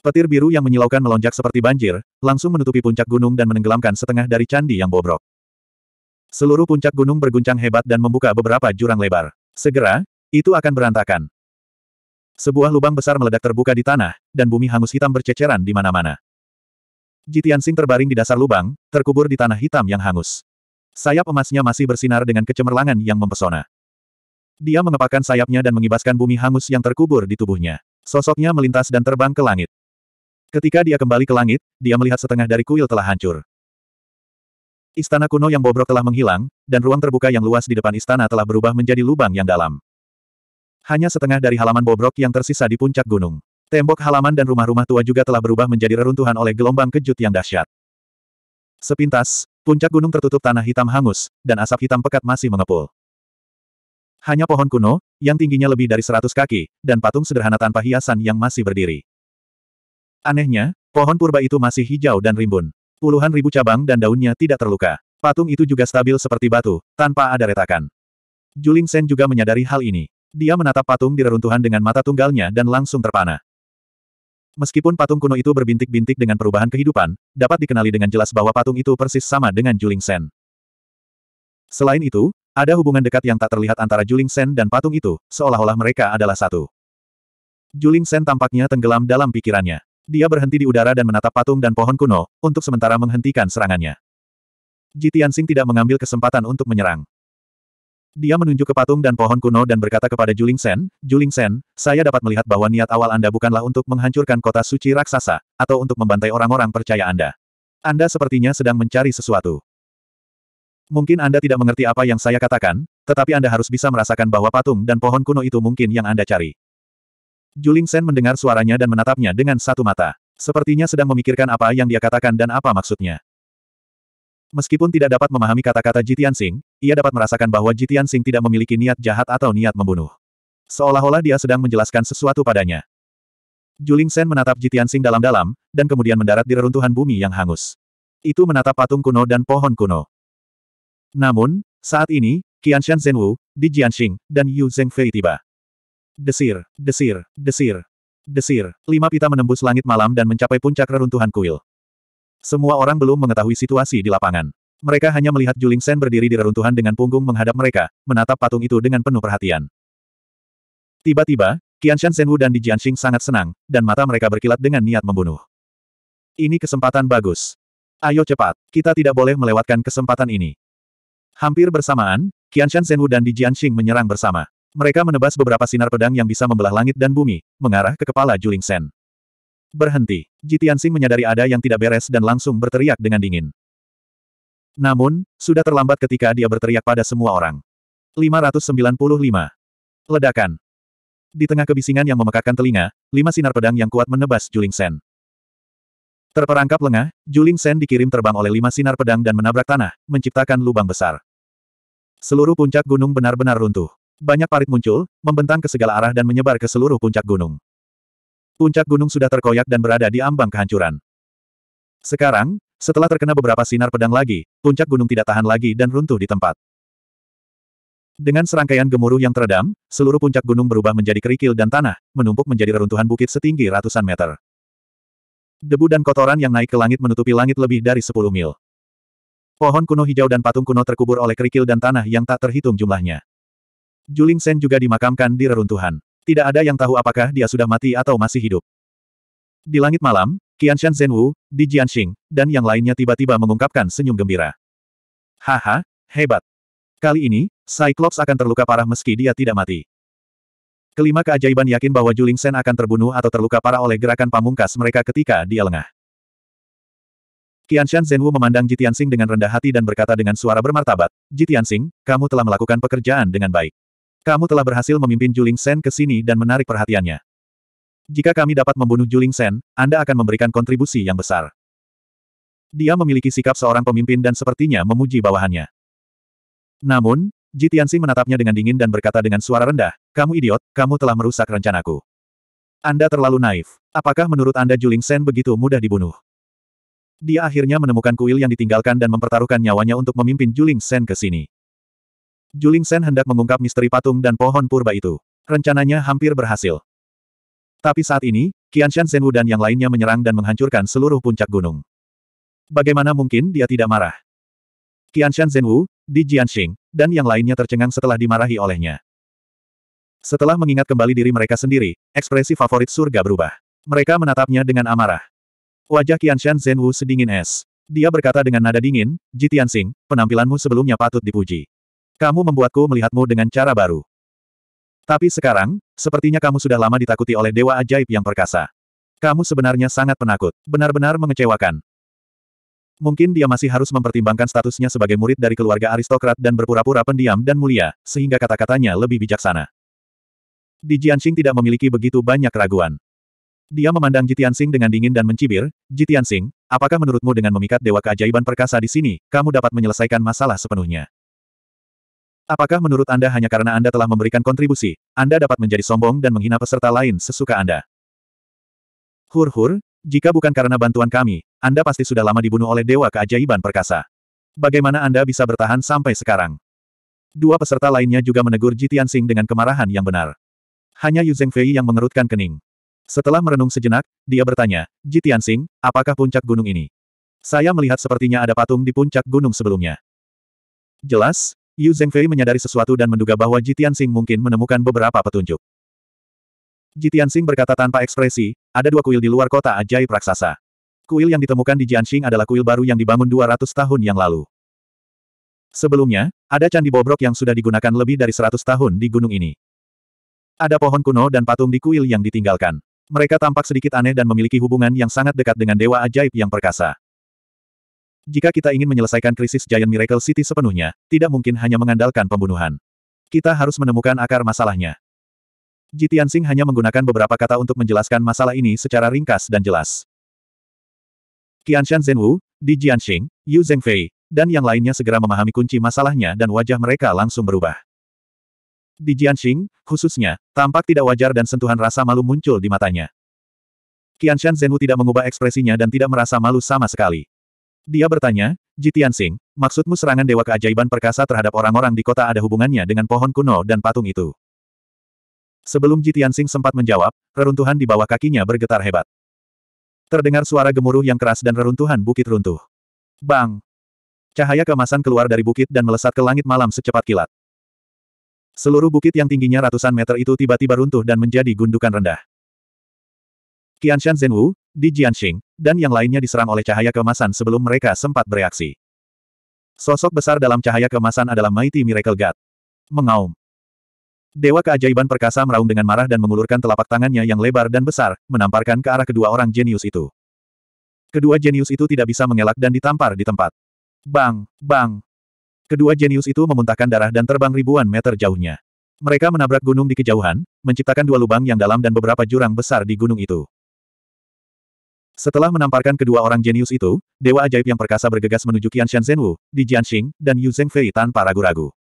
Petir biru yang menyilaukan melonjak seperti banjir, langsung menutupi puncak gunung dan menenggelamkan setengah dari candi yang bobrok. Seluruh puncak gunung berguncang hebat dan membuka beberapa jurang lebar. Segera, itu akan berantakan. Sebuah lubang besar meledak terbuka di tanah, dan bumi hangus hitam berceceran di mana-mana. Jitian Sing terbaring di dasar lubang, terkubur di tanah hitam yang hangus. Sayap emasnya masih bersinar dengan kecemerlangan yang mempesona. Dia mengepakkan sayapnya dan mengibaskan bumi hangus yang terkubur di tubuhnya. Sosoknya melintas dan terbang ke langit. Ketika dia kembali ke langit, dia melihat setengah dari kuil telah hancur. Istana kuno yang bobrok telah menghilang, dan ruang terbuka yang luas di depan istana telah berubah menjadi lubang yang dalam. Hanya setengah dari halaman bobrok yang tersisa di puncak gunung. Tembok halaman dan rumah-rumah tua juga telah berubah menjadi reruntuhan oleh gelombang kejut yang dahsyat. Sepintas, puncak gunung tertutup tanah hitam hangus, dan asap hitam pekat masih mengepul. Hanya pohon kuno, yang tingginya lebih dari seratus kaki, dan patung sederhana tanpa hiasan yang masih berdiri. Anehnya, pohon purba itu masih hijau dan rimbun. Puluhan ribu cabang dan daunnya tidak terluka. Patung itu juga stabil seperti batu, tanpa ada retakan. Juling Sen juga menyadari hal ini. Dia menatap patung di reruntuhan dengan mata tunggalnya dan langsung terpana. Meskipun patung kuno itu berbintik-bintik dengan perubahan kehidupan, dapat dikenali dengan jelas bahwa patung itu persis sama dengan Juling Sen. Selain itu, ada hubungan dekat yang tak terlihat antara Juling Sen dan patung itu, seolah-olah mereka adalah satu. Juling Sen tampaknya tenggelam dalam pikirannya. Dia berhenti di udara dan menatap patung dan pohon kuno, untuk sementara menghentikan serangannya. Jitian Sing tidak mengambil kesempatan untuk menyerang. Dia menunjuk ke patung dan pohon kuno dan berkata kepada Juling Sen, Juling Sen, saya dapat melihat bahwa niat awal Anda bukanlah untuk menghancurkan kota suci raksasa, atau untuk membantai orang-orang percaya Anda. Anda sepertinya sedang mencari sesuatu. Mungkin Anda tidak mengerti apa yang saya katakan, tetapi Anda harus bisa merasakan bahwa patung dan pohon kuno itu mungkin yang Anda cari. Juling Sen mendengar suaranya dan menatapnya dengan satu mata. Sepertinya sedang memikirkan apa yang dia katakan dan apa maksudnya. Meskipun tidak dapat memahami kata-kata Jitian Singh. Ia dapat merasakan bahwa Jitian Sing tidak memiliki niat jahat atau niat membunuh. Seolah-olah dia sedang menjelaskan sesuatu padanya. Juling Sen menatap Jitian Sing dalam-dalam, dan kemudian mendarat di reruntuhan bumi yang hangus. Itu menatap patung kuno dan pohon kuno. Namun, saat ini, Qianshan Zhenwu, Di Jianxing, dan Yu Zhengfei tiba. Desir, desir, desir, desir, lima pita menembus langit malam dan mencapai puncak reruntuhan kuil. Semua orang belum mengetahui situasi di lapangan. Mereka hanya melihat Juling Sen berdiri di reruntuhan dengan punggung menghadap mereka, menatap patung itu dengan penuh perhatian. Tiba-tiba, Qianshan Senwu dan Di Jianxing sangat senang, dan mata mereka berkilat dengan niat membunuh. Ini kesempatan bagus. Ayo cepat, kita tidak boleh melewatkan kesempatan ini. Hampir bersamaan, Qianshan Senwu dan Di Jianxing menyerang bersama. Mereka menebas beberapa sinar pedang yang bisa membelah langit dan bumi, mengarah ke kepala Juling Sen. Berhenti. Tianxing menyadari ada yang tidak beres dan langsung berteriak dengan dingin. Namun, sudah terlambat ketika dia berteriak pada semua orang. 595. Ledakan. Di tengah kebisingan yang memekakkan telinga, lima sinar pedang yang kuat menebas Juling Sen. Terperangkap lengah, Juling Sen dikirim terbang oleh lima sinar pedang dan menabrak tanah, menciptakan lubang besar. Seluruh puncak gunung benar-benar runtuh. Banyak parit muncul, membentang ke segala arah dan menyebar ke seluruh puncak gunung. Puncak gunung sudah terkoyak dan berada di ambang kehancuran. Sekarang, setelah terkena beberapa sinar pedang lagi, puncak gunung tidak tahan lagi dan runtuh di tempat. Dengan serangkaian gemuruh yang teredam, seluruh puncak gunung berubah menjadi kerikil dan tanah, menumpuk menjadi reruntuhan bukit setinggi ratusan meter. Debu dan kotoran yang naik ke langit menutupi langit lebih dari 10 mil. Pohon kuno hijau dan patung kuno terkubur oleh kerikil dan tanah yang tak terhitung jumlahnya. Juling Sen juga dimakamkan di reruntuhan. Tidak ada yang tahu apakah dia sudah mati atau masih hidup. Di langit malam, Qianshan Zhenwu, Di Jianxing, dan yang lainnya tiba-tiba mengungkapkan senyum gembira. Haha, hebat. Kali ini, Cyclops akan terluka parah meski dia tidak mati. Kelima keajaiban yakin bahwa Juling Shen akan terbunuh atau terluka parah oleh gerakan pamungkas mereka ketika dia lengah. Qianshan Zhenwu memandang Jitiansing dengan rendah hati dan berkata dengan suara bermartabat, Jitiansing, kamu telah melakukan pekerjaan dengan baik. Kamu telah berhasil memimpin Juling Shen ke sini dan menarik perhatiannya. Jika kami dapat membunuh Juling Sen, Anda akan memberikan kontribusi yang besar. Dia memiliki sikap seorang pemimpin dan sepertinya memuji bawahannya. Namun, Jitiansi menatapnya dengan dingin dan berkata dengan suara rendah, Kamu idiot, kamu telah merusak rencanaku. Anda terlalu naif. Apakah menurut Anda Juling Sen begitu mudah dibunuh? Dia akhirnya menemukan kuil yang ditinggalkan dan mempertaruhkan nyawanya untuk memimpin Juling Sen ke sini. Juling Sen hendak mengungkap misteri patung dan pohon purba itu. Rencananya hampir berhasil. Tapi saat ini, Qianshan Zhenwu dan yang lainnya menyerang dan menghancurkan seluruh puncak gunung. Bagaimana mungkin dia tidak marah? Qianshan Zhenwu, Di Jianxing, dan yang lainnya tercengang setelah dimarahi olehnya. Setelah mengingat kembali diri mereka sendiri, ekspresi favorit surga berubah. Mereka menatapnya dengan amarah. Wajah Qianshan Zhenwu sedingin es. Dia berkata dengan nada dingin, Ji Tianxing, penampilanmu sebelumnya patut dipuji. Kamu membuatku melihatmu dengan cara baru. Tapi sekarang, sepertinya kamu sudah lama ditakuti oleh Dewa Ajaib yang perkasa. Kamu sebenarnya sangat penakut, benar-benar mengecewakan. Mungkin dia masih harus mempertimbangkan statusnya sebagai murid dari keluarga aristokrat dan berpura-pura pendiam dan mulia, sehingga kata-katanya lebih bijaksana. Di Jianxing tidak memiliki begitu banyak keraguan. Dia memandang Jitiansing dengan dingin dan mencibir, Jitiansing, apakah menurutmu dengan memikat dewa keajaiban perkasa di sini, kamu dapat menyelesaikan masalah sepenuhnya? Apakah menurut Anda hanya karena Anda telah memberikan kontribusi, Anda dapat menjadi sombong dan menghina peserta lain sesuka Anda? Hur-hur, jika bukan karena bantuan kami, Anda pasti sudah lama dibunuh oleh Dewa Keajaiban Perkasa. Bagaimana Anda bisa bertahan sampai sekarang? Dua peserta lainnya juga menegur Jitian Sing dengan kemarahan yang benar. Hanya Yu Zhengfei Fei yang mengerutkan kening. Setelah merenung sejenak, dia bertanya, Jitian Sing, apakah puncak gunung ini? Saya melihat sepertinya ada patung di puncak gunung sebelumnya. Jelas, Yu Zhengfei menyadari sesuatu dan menduga bahwa Ji Tianxing mungkin menemukan beberapa petunjuk. Ji Tianxing berkata tanpa ekspresi, ada dua kuil di luar kota ajaib raksasa. Kuil yang ditemukan di Jianxing adalah kuil baru yang dibangun 200 tahun yang lalu. Sebelumnya, ada candi bobrok yang sudah digunakan lebih dari 100 tahun di gunung ini. Ada pohon kuno dan patung di kuil yang ditinggalkan. Mereka tampak sedikit aneh dan memiliki hubungan yang sangat dekat dengan dewa ajaib yang perkasa. Jika kita ingin menyelesaikan krisis Giant Miracle City sepenuhnya, tidak mungkin hanya mengandalkan pembunuhan. Kita harus menemukan akar masalahnya. Jitian Sing hanya menggunakan beberapa kata untuk menjelaskan masalah ini secara ringkas dan jelas. Qianshan Zhenwu, Di Jianxing, Yu Zhengfei, dan yang lainnya segera memahami kunci masalahnya dan wajah mereka langsung berubah. Di Jianxing, khususnya, tampak tidak wajar dan sentuhan rasa malu muncul di matanya. Qianshan Zhenwu tidak mengubah ekspresinya dan tidak merasa malu sama sekali. Dia bertanya, Jitian Singh, maksudmu serangan Dewa Keajaiban Perkasa terhadap orang-orang di kota ada hubungannya dengan pohon kuno dan patung itu? Sebelum Jitian Singh sempat menjawab, reruntuhan di bawah kakinya bergetar hebat. Terdengar suara gemuruh yang keras dan reruntuhan bukit runtuh. Bang! Cahaya kemasan keluar dari bukit dan melesat ke langit malam secepat kilat. Seluruh bukit yang tingginya ratusan meter itu tiba-tiba runtuh dan menjadi gundukan rendah. Qianshan Zhenwu, Di Jianxing, dan yang lainnya diserang oleh cahaya kemasan sebelum mereka sempat bereaksi. Sosok besar dalam cahaya kemasan adalah Mighty Miracle God. Mengaum. Dewa keajaiban perkasa meraung dengan marah dan mengulurkan telapak tangannya yang lebar dan besar, menamparkan ke arah kedua orang jenius itu. Kedua jenius itu tidak bisa mengelak dan ditampar di tempat. Bang, bang. Kedua jenius itu memuntahkan darah dan terbang ribuan meter jauhnya. Mereka menabrak gunung di kejauhan, menciptakan dua lubang yang dalam dan beberapa jurang besar di gunung itu. Setelah menamparkan kedua orang jenius itu, Dewa Ajaib yang perkasa bergegas menuju Qian Shan Zhenwu, Di Jianxing, dan Yu Zhengfei tanpa ragu-ragu.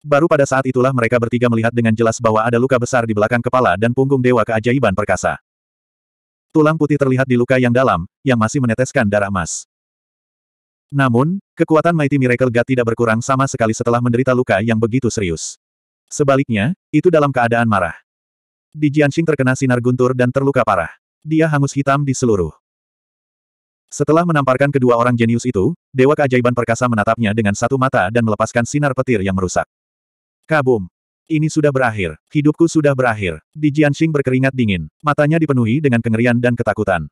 Baru pada saat itulah mereka bertiga melihat dengan jelas bahwa ada luka besar di belakang kepala dan punggung Dewa Keajaiban Perkasa. Tulang putih terlihat di luka yang dalam, yang masih meneteskan darah emas. Namun, kekuatan Mighty Miracle God tidak berkurang sama sekali setelah menderita luka yang begitu serius. Sebaliknya, itu dalam keadaan marah. Di Jianxing terkena sinar guntur dan terluka parah. Dia hangus hitam di seluruh. Setelah menamparkan kedua orang jenius itu, Dewa Keajaiban Perkasa menatapnya dengan satu mata dan melepaskan sinar petir yang merusak. Kabum! Ini sudah berakhir. Hidupku sudah berakhir. Di Jianxing berkeringat dingin. Matanya dipenuhi dengan kengerian dan ketakutan.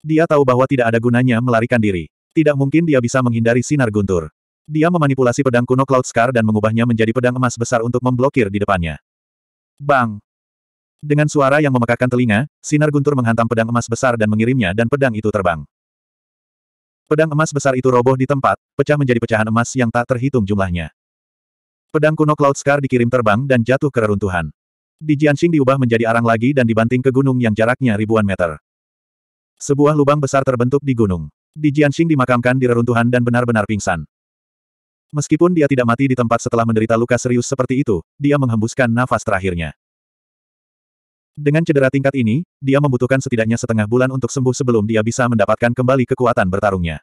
Dia tahu bahwa tidak ada gunanya melarikan diri. Tidak mungkin dia bisa menghindari sinar guntur. Dia memanipulasi pedang kuno Cloud Scar dan mengubahnya menjadi pedang emas besar untuk memblokir di depannya. Bang! Dengan suara yang memekakan telinga, sinar guntur menghantam pedang emas besar dan mengirimnya dan pedang itu terbang. Pedang emas besar itu roboh di tempat, pecah menjadi pecahan emas yang tak terhitung jumlahnya. Pedang kuno Cloud Scar dikirim terbang dan jatuh ke reruntuhan. Di Jianxing diubah menjadi arang lagi dan dibanting ke gunung yang jaraknya ribuan meter. Sebuah lubang besar terbentuk di gunung. Di Jianxing dimakamkan di reruntuhan dan benar-benar pingsan. Meskipun dia tidak mati di tempat setelah menderita luka serius seperti itu, dia menghembuskan nafas terakhirnya. Dengan cedera tingkat ini, dia membutuhkan setidaknya setengah bulan untuk sembuh sebelum dia bisa mendapatkan kembali kekuatan bertarungnya.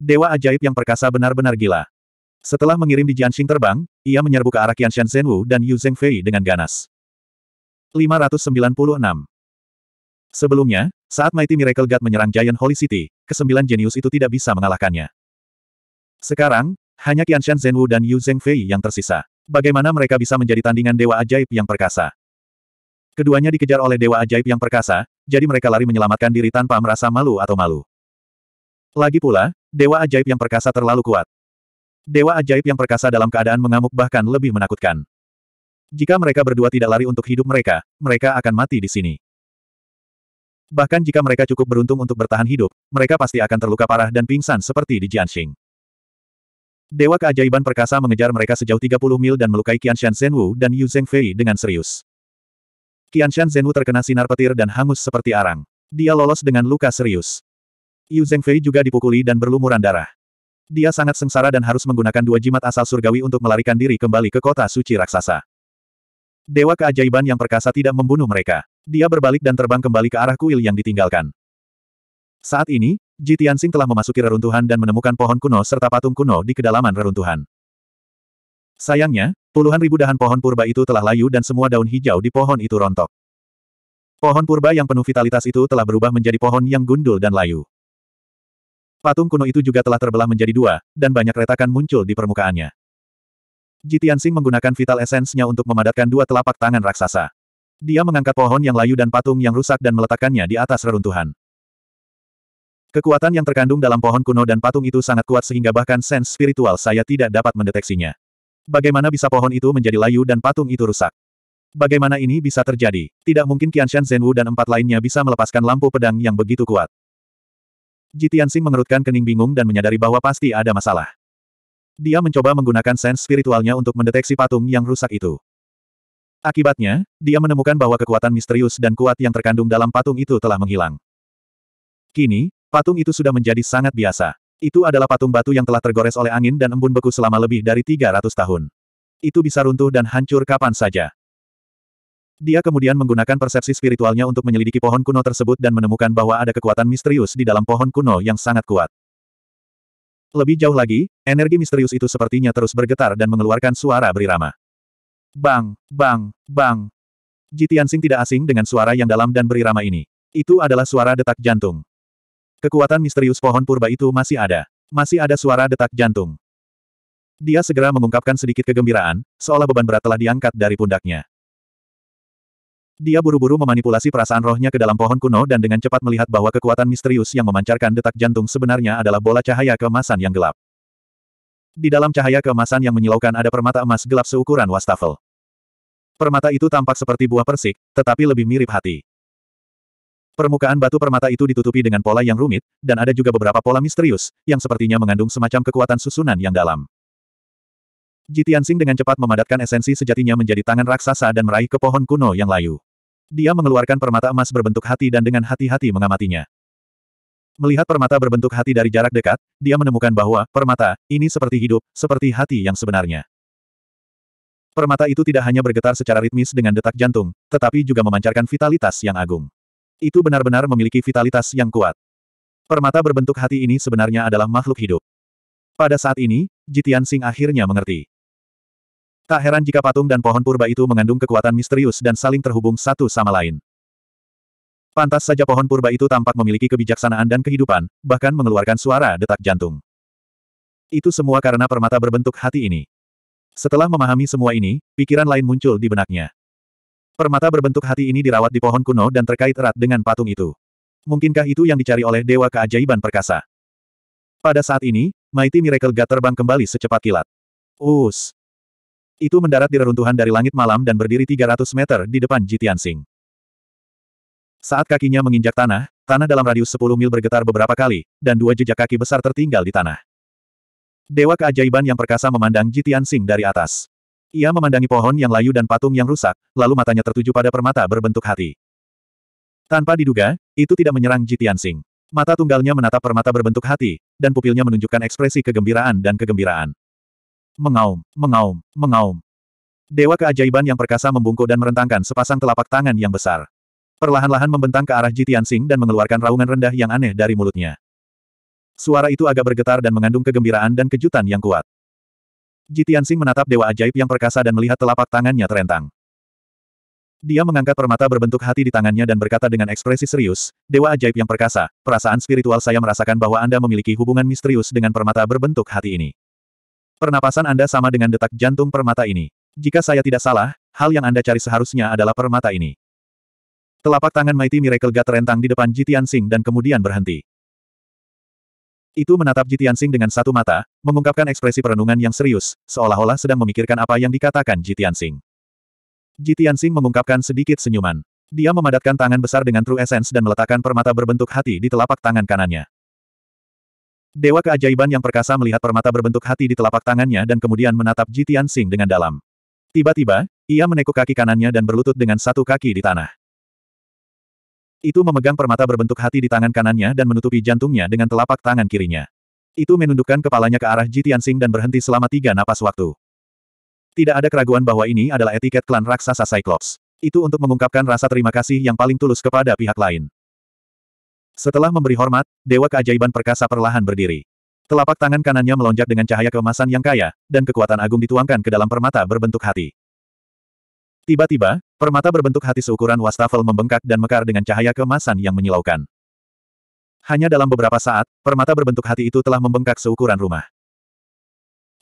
Dewa ajaib yang perkasa benar-benar gila. Setelah mengirim di Jianxing terbang, ia menyerbu ke arah Qianshan Zhenwu dan Yu Zhengfei dengan ganas. 596 Sebelumnya, saat Mighty Miracle God menyerang Giant Holy City, kesembilan jenius itu tidak bisa mengalahkannya. Sekarang, hanya Qianshan Zhenwu dan Yu Zhengfei yang tersisa. Bagaimana mereka bisa menjadi tandingan dewa ajaib yang perkasa? Keduanya dikejar oleh dewa ajaib yang perkasa, jadi mereka lari menyelamatkan diri tanpa merasa malu atau malu. Lagi pula, dewa ajaib yang perkasa terlalu kuat. Dewa ajaib yang perkasa dalam keadaan mengamuk bahkan lebih menakutkan. Jika mereka berdua tidak lari untuk hidup mereka, mereka akan mati di sini. Bahkan jika mereka cukup beruntung untuk bertahan hidup, mereka pasti akan terluka parah dan pingsan seperti di Jianxing. Dewa keajaiban perkasa mengejar mereka sejauh 30 mil dan melukai Qianshan Zhenwu dan Yu Zhengfei dengan serius. Tianshan Zhenwu terkena sinar petir dan hangus seperti arang. Dia lolos dengan luka serius. Yu Zhengfei juga dipukuli dan berlumuran darah. Dia sangat sengsara dan harus menggunakan dua jimat asal surgawi untuk melarikan diri kembali ke kota suci raksasa. Dewa keajaiban yang perkasa tidak membunuh mereka. Dia berbalik dan terbang kembali ke arah kuil yang ditinggalkan. Saat ini, Ji Tianxing telah memasuki reruntuhan dan menemukan pohon kuno serta patung kuno di kedalaman reruntuhan. Sayangnya, puluhan ribu dahan pohon purba itu telah layu dan semua daun hijau di pohon itu rontok. Pohon purba yang penuh vitalitas itu telah berubah menjadi pohon yang gundul dan layu. Patung kuno itu juga telah terbelah menjadi dua, dan banyak retakan muncul di permukaannya. Jitian Sing menggunakan vital esensnya untuk memadatkan dua telapak tangan raksasa. Dia mengangkat pohon yang layu dan patung yang rusak dan meletakkannya di atas reruntuhan. Kekuatan yang terkandung dalam pohon kuno dan patung itu sangat kuat sehingga bahkan sens spiritual saya tidak dapat mendeteksinya. Bagaimana bisa pohon itu menjadi layu dan patung itu rusak? Bagaimana ini bisa terjadi? Tidak mungkin Qianshan Zhenwu dan empat lainnya bisa melepaskan lampu pedang yang begitu kuat. Jitiansing mengerutkan kening bingung dan menyadari bahwa pasti ada masalah. Dia mencoba menggunakan sens spiritualnya untuk mendeteksi patung yang rusak itu. Akibatnya, dia menemukan bahwa kekuatan misterius dan kuat yang terkandung dalam patung itu telah menghilang. Kini, patung itu sudah menjadi sangat biasa. Itu adalah patung batu yang telah tergores oleh angin dan embun beku selama lebih dari 300 tahun. Itu bisa runtuh dan hancur kapan saja. Dia kemudian menggunakan persepsi spiritualnya untuk menyelidiki pohon kuno tersebut dan menemukan bahwa ada kekuatan misterius di dalam pohon kuno yang sangat kuat. Lebih jauh lagi, energi misterius itu sepertinya terus bergetar dan mengeluarkan suara berirama. Bang, bang, bang. Jitiansing tidak asing dengan suara yang dalam dan berirama ini. Itu adalah suara detak jantung. Kekuatan misterius pohon purba itu masih ada. Masih ada suara detak jantung. Dia segera mengungkapkan sedikit kegembiraan, seolah beban berat telah diangkat dari pundaknya. Dia buru-buru memanipulasi perasaan rohnya ke dalam pohon kuno dan dengan cepat melihat bahwa kekuatan misterius yang memancarkan detak jantung sebenarnya adalah bola cahaya keemasan yang gelap. Di dalam cahaya keemasan yang menyilaukan ada permata emas gelap seukuran wastafel. Permata itu tampak seperti buah persik, tetapi lebih mirip hati. Permukaan batu permata itu ditutupi dengan pola yang rumit, dan ada juga beberapa pola misterius, yang sepertinya mengandung semacam kekuatan susunan yang dalam. Jitiansing dengan cepat memadatkan esensi sejatinya menjadi tangan raksasa dan meraih ke pohon kuno yang layu. Dia mengeluarkan permata emas berbentuk hati dan dengan hati-hati mengamatinya. Melihat permata berbentuk hati dari jarak dekat, dia menemukan bahwa, permata, ini seperti hidup, seperti hati yang sebenarnya. Permata itu tidak hanya bergetar secara ritmis dengan detak jantung, tetapi juga memancarkan vitalitas yang agung. Itu benar-benar memiliki vitalitas yang kuat. Permata berbentuk hati ini sebenarnya adalah makhluk hidup. Pada saat ini, Jitian Sing akhirnya mengerti. Tak heran jika patung dan pohon purba itu mengandung kekuatan misterius dan saling terhubung satu sama lain. Pantas saja pohon purba itu tampak memiliki kebijaksanaan dan kehidupan, bahkan mengeluarkan suara detak jantung. Itu semua karena permata berbentuk hati ini. Setelah memahami semua ini, pikiran lain muncul di benaknya. Permata berbentuk hati ini dirawat di pohon kuno dan terkait erat dengan patung itu. Mungkinkah itu yang dicari oleh Dewa Keajaiban Perkasa? Pada saat ini, Mighty Miracle God terbang kembali secepat kilat. Us! Itu mendarat di reruntuhan dari langit malam dan berdiri 300 meter di depan Jitian Sing. Saat kakinya menginjak tanah, tanah dalam radius 10 mil bergetar beberapa kali, dan dua jejak kaki besar tertinggal di tanah. Dewa keajaiban yang perkasa memandang Jitian Sing dari atas. Ia memandangi pohon yang layu dan patung yang rusak, lalu matanya tertuju pada permata berbentuk hati. Tanpa diduga, itu tidak menyerang Jitian Sing. Mata tunggalnya menatap permata berbentuk hati, dan pupilnya menunjukkan ekspresi kegembiraan dan kegembiraan. Mengaum, mengaum, mengaum. Dewa keajaiban yang perkasa membungkuk dan merentangkan sepasang telapak tangan yang besar. Perlahan-lahan membentang ke arah Jitian Sing dan mengeluarkan raungan rendah yang aneh dari mulutnya. Suara itu agak bergetar dan mengandung kegembiraan dan kejutan yang kuat. Jitiansing menatap dewa ajaib yang perkasa dan melihat telapak tangannya terentang. Dia mengangkat permata berbentuk hati di tangannya dan berkata dengan ekspresi serius, Dewa ajaib yang perkasa, perasaan spiritual saya merasakan bahwa Anda memiliki hubungan misterius dengan permata berbentuk hati ini. Pernapasan Anda sama dengan detak jantung permata ini. Jika saya tidak salah, hal yang Anda cari seharusnya adalah permata ini. Telapak tangan Mighty Miracle God terentang di depan Jitian Singh dan kemudian berhenti. Itu menatap Jitiansing dengan satu mata, mengungkapkan ekspresi perenungan yang serius, seolah-olah sedang memikirkan apa yang dikatakan Jitiansing. Jitiansing mengungkapkan sedikit senyuman. Dia memadatkan tangan besar dengan True Essence dan meletakkan permata berbentuk hati di telapak tangan kanannya. Dewa keajaiban yang perkasa melihat permata berbentuk hati di telapak tangannya dan kemudian menatap Jitian Sing dengan dalam. Tiba-tiba, ia menekuk kaki kanannya dan berlutut dengan satu kaki di tanah. Itu memegang permata berbentuk hati di tangan kanannya dan menutupi jantungnya dengan telapak tangan kirinya. Itu menundukkan kepalanya ke arah Jitian Tianxing dan berhenti selama tiga napas waktu. Tidak ada keraguan bahwa ini adalah etiket klan raksasa Cyclops. Itu untuk mengungkapkan rasa terima kasih yang paling tulus kepada pihak lain. Setelah memberi hormat, Dewa Keajaiban Perkasa perlahan berdiri. Telapak tangan kanannya melonjak dengan cahaya keemasan yang kaya, dan kekuatan agung dituangkan ke dalam permata berbentuk hati. Tiba-tiba, Permata berbentuk hati seukuran wastafel membengkak dan mekar dengan cahaya kemasan yang menyilaukan. Hanya dalam beberapa saat, permata berbentuk hati itu telah membengkak seukuran rumah.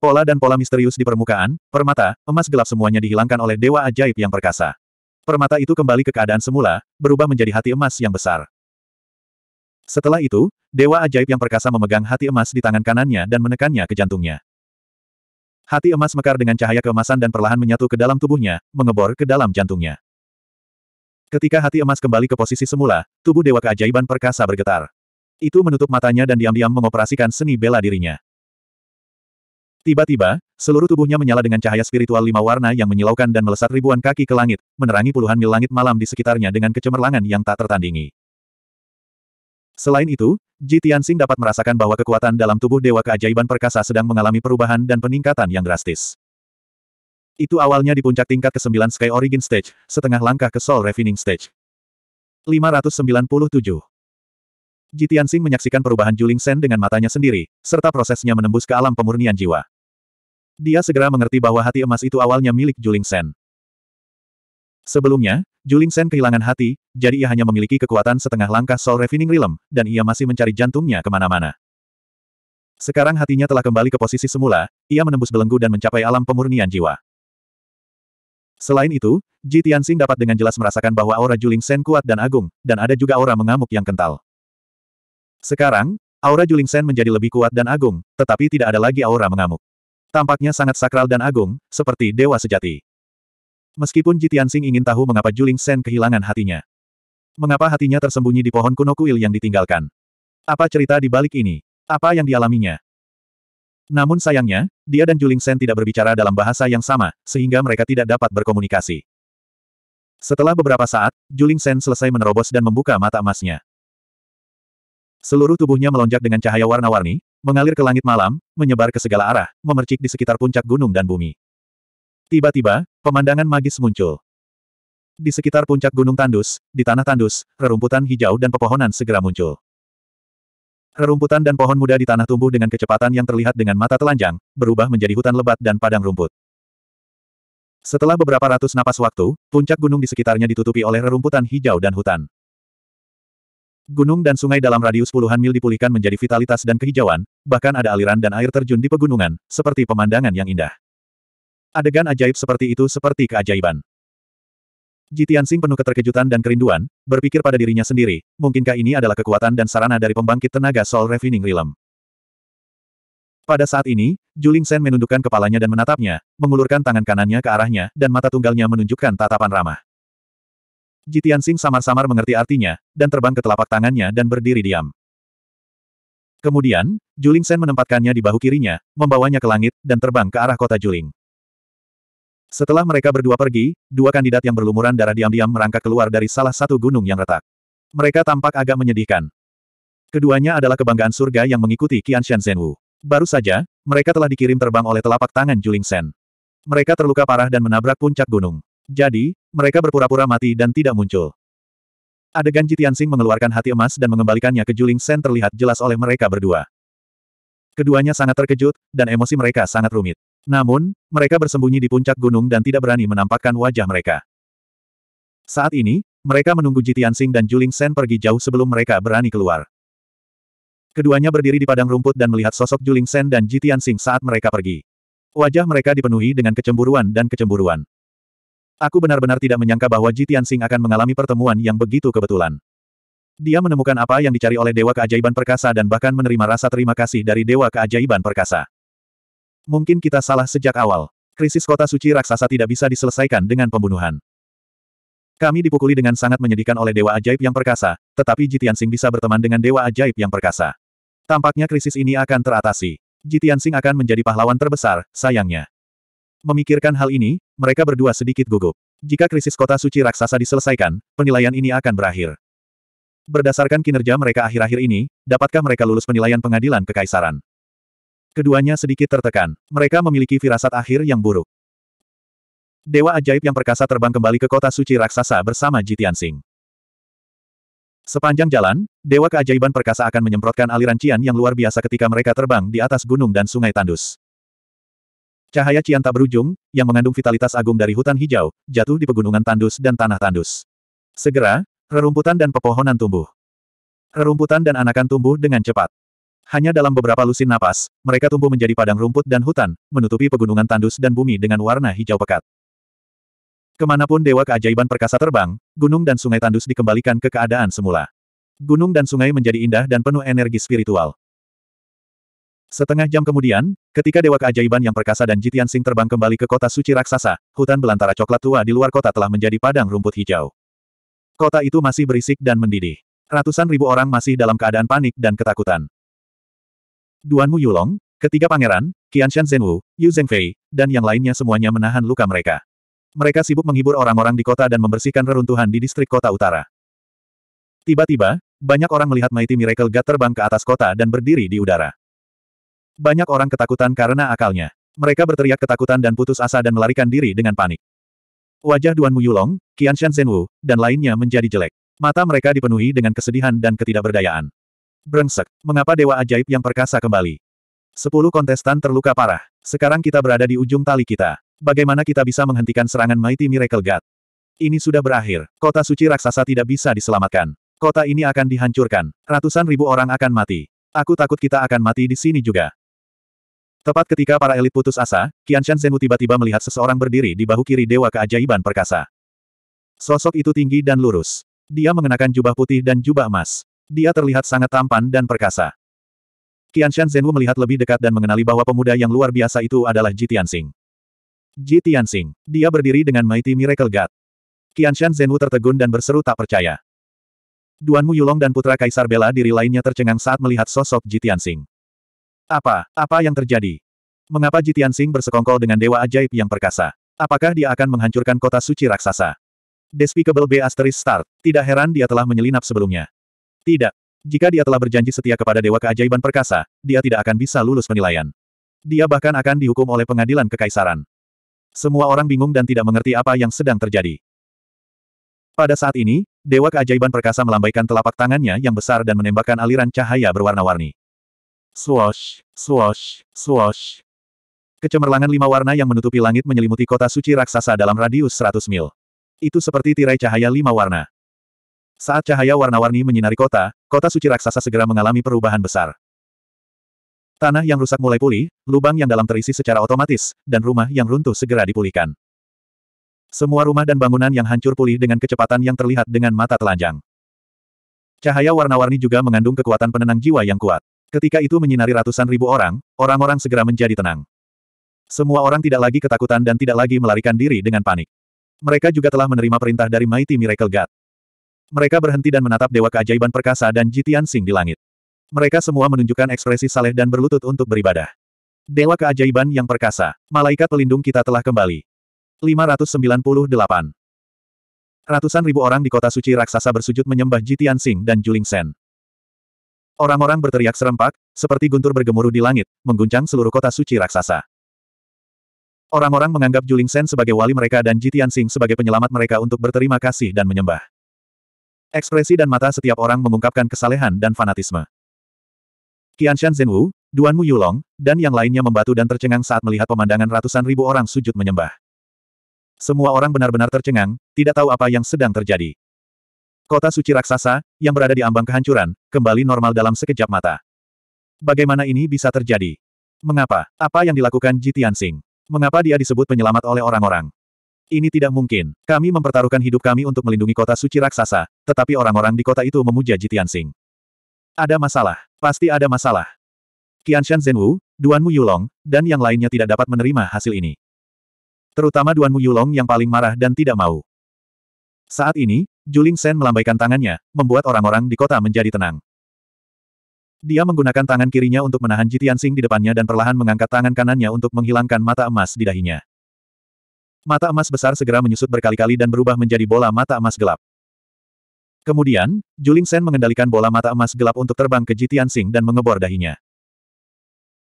Pola dan pola misterius di permukaan, permata, emas gelap semuanya dihilangkan oleh dewa ajaib yang perkasa. Permata itu kembali ke keadaan semula, berubah menjadi hati emas yang besar. Setelah itu, dewa ajaib yang perkasa memegang hati emas di tangan kanannya dan menekannya ke jantungnya. Hati emas mekar dengan cahaya keemasan dan perlahan menyatu ke dalam tubuhnya, mengebor ke dalam jantungnya. Ketika hati emas kembali ke posisi semula, tubuh Dewa Keajaiban Perkasa bergetar. Itu menutup matanya dan diam-diam mengoperasikan seni bela dirinya. Tiba-tiba, seluruh tubuhnya menyala dengan cahaya spiritual lima warna yang menyilaukan dan melesat ribuan kaki ke langit, menerangi puluhan mil langit malam di sekitarnya dengan kecemerlangan yang tak tertandingi. Selain itu, Ji Tianxing dapat merasakan bahwa kekuatan dalam tubuh Dewa Keajaiban Perkasa sedang mengalami perubahan dan peningkatan yang drastis. Itu awalnya di puncak tingkat ke-9 Sky Origin Stage, setengah langkah ke Soul Refining Stage. 597 Ji Tianxing menyaksikan perubahan Juling Sen dengan matanya sendiri, serta prosesnya menembus ke alam pemurnian jiwa. Dia segera mengerti bahwa hati emas itu awalnya milik Juling Sen. Sebelumnya, Juling Sen kehilangan hati, jadi ia hanya memiliki kekuatan setengah langkah Soul Refining Realm, dan ia masih mencari jantungnya kemana-mana. Sekarang hatinya telah kembali ke posisi semula, ia menembus belenggu dan mencapai alam pemurnian jiwa. Selain itu, Ji Tianxing dapat dengan jelas merasakan bahwa aura Juling Sen kuat dan agung, dan ada juga aura mengamuk yang kental. Sekarang, aura Juling Sen menjadi lebih kuat dan agung, tetapi tidak ada lagi aura mengamuk. Tampaknya sangat sakral dan agung, seperti dewa sejati. Meskipun Sing ingin tahu mengapa Juling Sen kehilangan hatinya. Mengapa hatinya tersembunyi di pohon kuno kuil yang ditinggalkan? Apa cerita di balik ini? Apa yang dialaminya? Namun sayangnya, dia dan Juling Sen tidak berbicara dalam bahasa yang sama, sehingga mereka tidak dapat berkomunikasi. Setelah beberapa saat, Juling Sen selesai menerobos dan membuka mata emasnya. Seluruh tubuhnya melonjak dengan cahaya warna-warni, mengalir ke langit malam, menyebar ke segala arah, memercik di sekitar puncak gunung dan bumi. Tiba-tiba, pemandangan magis muncul. Di sekitar puncak Gunung Tandus, di tanah tandus, rerumputan hijau dan pepohonan segera muncul. Rerumputan dan pohon muda di tanah tumbuh dengan kecepatan yang terlihat dengan mata telanjang, berubah menjadi hutan lebat dan padang rumput. Setelah beberapa ratus napas waktu, puncak gunung di sekitarnya ditutupi oleh rerumputan hijau dan hutan. Gunung dan sungai dalam radius puluhan mil dipulihkan menjadi vitalitas dan kehijauan, bahkan ada aliran dan air terjun di pegunungan, seperti pemandangan yang indah. Adegan ajaib seperti itu seperti keajaiban. Jitian Sing penuh keterkejutan dan kerinduan, berpikir pada dirinya sendiri, mungkinkah ini adalah kekuatan dan sarana dari pembangkit tenaga Soul Refining Realm. Pada saat ini, Juling Sen menundukkan kepalanya dan menatapnya, mengulurkan tangan kanannya ke arahnya, dan mata tunggalnya menunjukkan tatapan ramah. Jitian Sing samar-samar mengerti artinya, dan terbang ke telapak tangannya dan berdiri diam. Kemudian, Juling Sen menempatkannya di bahu kirinya, membawanya ke langit, dan terbang ke arah kota Juling. Setelah mereka berdua pergi, dua kandidat yang berlumuran darah diam-diam merangkak keluar dari salah satu gunung yang retak. Mereka tampak agak menyedihkan. Keduanya adalah kebanggaan surga yang mengikuti Qianshan Zhenwu. Baru saja, mereka telah dikirim terbang oleh telapak tangan Juling Shen. Mereka terluka parah dan menabrak puncak gunung. Jadi, mereka berpura-pura mati dan tidak muncul. Adegan Jitiansing mengeluarkan hati emas dan mengembalikannya ke Juling Shen terlihat jelas oleh mereka berdua. Keduanya sangat terkejut, dan emosi mereka sangat rumit. Namun, mereka bersembunyi di puncak gunung dan tidak berani menampakkan wajah mereka. Saat ini, mereka menunggu Jitiansing dan Juling Sen pergi jauh sebelum mereka berani keluar. Keduanya berdiri di padang rumput dan melihat sosok Juling Sen dan Jitiansing saat mereka pergi. Wajah mereka dipenuhi dengan kecemburuan dan kecemburuan. Aku benar-benar tidak menyangka bahwa Jitiansing akan mengalami pertemuan yang begitu kebetulan. Dia menemukan apa yang dicari oleh Dewa Keajaiban Perkasa dan bahkan menerima rasa terima kasih dari Dewa Keajaiban Perkasa. Mungkin kita salah sejak awal. Krisis kota suci raksasa tidak bisa diselesaikan dengan pembunuhan. Kami dipukuli dengan sangat menyedihkan oleh Dewa Ajaib yang perkasa, tetapi Jitiansing bisa berteman dengan Dewa Ajaib yang perkasa. Tampaknya krisis ini akan teratasi. Jitiansing akan menjadi pahlawan terbesar, sayangnya. Memikirkan hal ini, mereka berdua sedikit gugup. Jika krisis kota suci raksasa diselesaikan, penilaian ini akan berakhir. Berdasarkan kinerja mereka akhir-akhir ini, dapatkah mereka lulus penilaian pengadilan kekaisaran? Keduanya sedikit tertekan. Mereka memiliki firasat akhir yang buruk. Dewa ajaib yang perkasa terbang kembali ke kota suci raksasa bersama Jitian Sing. Sepanjang jalan, Dewa Keajaiban Perkasa akan menyemprotkan aliran cian yang luar biasa ketika mereka terbang di atas gunung dan sungai tandus. Cahaya cian tak berujung, yang mengandung vitalitas agung dari hutan hijau, jatuh di pegunungan tandus dan tanah tandus. Segera, rerumputan dan pepohonan tumbuh. Rerumputan dan anakan tumbuh dengan cepat. Hanya dalam beberapa lusin napas, mereka tumbuh menjadi padang rumput dan hutan, menutupi pegunungan tandus dan bumi dengan warna hijau pekat. Kemanapun Dewa Keajaiban Perkasa terbang, gunung dan sungai tandus dikembalikan ke keadaan semula. Gunung dan sungai menjadi indah dan penuh energi spiritual. Setengah jam kemudian, ketika Dewa Keajaiban yang perkasa dan Jitian Sing terbang kembali ke kota suci raksasa, hutan belantara coklat tua di luar kota telah menjadi padang rumput hijau. Kota itu masih berisik dan mendidih. Ratusan ribu orang masih dalam keadaan panik dan ketakutan. Duan Mu Yulong, ketiga pangeran, Shan Zhenwu, Yu Zhengfei, dan yang lainnya semuanya menahan luka mereka. Mereka sibuk menghibur orang-orang di kota dan membersihkan reruntuhan di distrik kota utara. Tiba-tiba, banyak orang melihat Mighty Miracle God terbang ke atas kota dan berdiri di udara. Banyak orang ketakutan karena akalnya. Mereka berteriak ketakutan dan putus asa dan melarikan diri dengan panik. Wajah Duan Muyulong, Shan Zhenwu, dan lainnya menjadi jelek. Mata mereka dipenuhi dengan kesedihan dan ketidakberdayaan. Brengsek, mengapa dewa ajaib yang perkasa kembali? Sepuluh kontestan terluka parah. Sekarang kita berada di ujung tali kita. Bagaimana kita bisa menghentikan serangan Mighty Miracle God? Ini sudah berakhir. Kota suci raksasa tidak bisa diselamatkan. Kota ini akan dihancurkan. Ratusan ribu orang akan mati. Aku takut kita akan mati di sini juga. Tepat ketika para elit putus asa, Qianshan Senwu tiba-tiba melihat seseorang berdiri di bahu kiri Dewa Keajaiban Perkasa. Sosok itu tinggi dan lurus. Dia mengenakan jubah putih dan jubah emas. Dia terlihat sangat tampan dan perkasa. Qianshan Zhenwu melihat lebih dekat dan mengenali bahwa pemuda yang luar biasa itu adalah Ji Tianxing. Ji Tianxing, dia berdiri dengan Mighty Miracle God. Qianshan Zhenwu tertegun dan berseru tak percaya. Duan Mu Yulong dan putra Kaisar bela diri lainnya tercengang saat melihat sosok Ji Tianxing. Apa, apa yang terjadi? Mengapa Ji Tianxing bersekongkol dengan dewa ajaib yang perkasa? Apakah dia akan menghancurkan kota suci raksasa? Despicable B asterisk start. Tidak heran dia telah menyelinap sebelumnya. Tidak. Jika dia telah berjanji setia kepada Dewa Keajaiban Perkasa, dia tidak akan bisa lulus penilaian. Dia bahkan akan dihukum oleh pengadilan kekaisaran. Semua orang bingung dan tidak mengerti apa yang sedang terjadi. Pada saat ini, Dewa Keajaiban Perkasa melambaikan telapak tangannya yang besar dan menembakkan aliran cahaya berwarna-warni. Swash, swash, swash. Kecemerlangan lima warna yang menutupi langit menyelimuti kota suci raksasa dalam radius 100 mil. Itu seperti tirai cahaya lima warna. Saat cahaya warna-warni menyinari kota, kota suci raksasa segera mengalami perubahan besar. Tanah yang rusak mulai pulih, lubang yang dalam terisi secara otomatis, dan rumah yang runtuh segera dipulihkan. Semua rumah dan bangunan yang hancur pulih dengan kecepatan yang terlihat dengan mata telanjang. Cahaya warna-warni juga mengandung kekuatan penenang jiwa yang kuat. Ketika itu menyinari ratusan ribu orang, orang-orang segera menjadi tenang. Semua orang tidak lagi ketakutan dan tidak lagi melarikan diri dengan panik. Mereka juga telah menerima perintah dari Mighty Miracle God. Mereka berhenti dan menatap Dewa Keajaiban Perkasa dan Jitian Sing di langit. Mereka semua menunjukkan ekspresi saleh dan berlutut untuk beribadah. Dewa Keajaiban yang Perkasa, Malaikat Pelindung kita telah kembali. 598. Ratusan ribu orang di kota suci raksasa bersujud menyembah Jitian Sing dan Juling Sen. Orang-orang berteriak serempak, seperti guntur bergemuruh di langit, mengguncang seluruh kota suci raksasa. Orang-orang menganggap Juling Sen sebagai wali mereka dan Jitian Sing sebagai penyelamat mereka untuk berterima kasih dan menyembah. Ekspresi dan mata setiap orang mengungkapkan kesalehan dan fanatisme. Qianshan Zhenwu, Duan Mu Yulong, dan yang lainnya membatu dan tercengang saat melihat pemandangan ratusan ribu orang sujud menyembah. Semua orang benar-benar tercengang, tidak tahu apa yang sedang terjadi. Kota suci raksasa, yang berada di ambang kehancuran, kembali normal dalam sekejap mata. Bagaimana ini bisa terjadi? Mengapa? Apa yang dilakukan Ji Tianxing? Mengapa dia disebut penyelamat oleh orang-orang? Ini tidak mungkin. Kami mempertaruhkan hidup kami untuk melindungi kota suci raksasa, tetapi orang-orang di kota itu memuja Jitian Sing. Ada masalah. Pasti ada masalah. Qianshan Zhenwu, Duan Mu Yulong, dan yang lainnya tidak dapat menerima hasil ini. Terutama Duan Mu Yulong yang paling marah dan tidak mau. Saat ini, Juling Sen melambaikan tangannya, membuat orang-orang di kota menjadi tenang. Dia menggunakan tangan kirinya untuk menahan Jitian Sing di depannya dan perlahan mengangkat tangan kanannya untuk menghilangkan mata emas di dahinya. Mata emas besar segera menyusut berkali-kali dan berubah menjadi bola mata emas gelap. Kemudian, Juling Sen mengendalikan bola mata emas gelap untuk terbang ke Jitian Sing dan mengebor dahinya.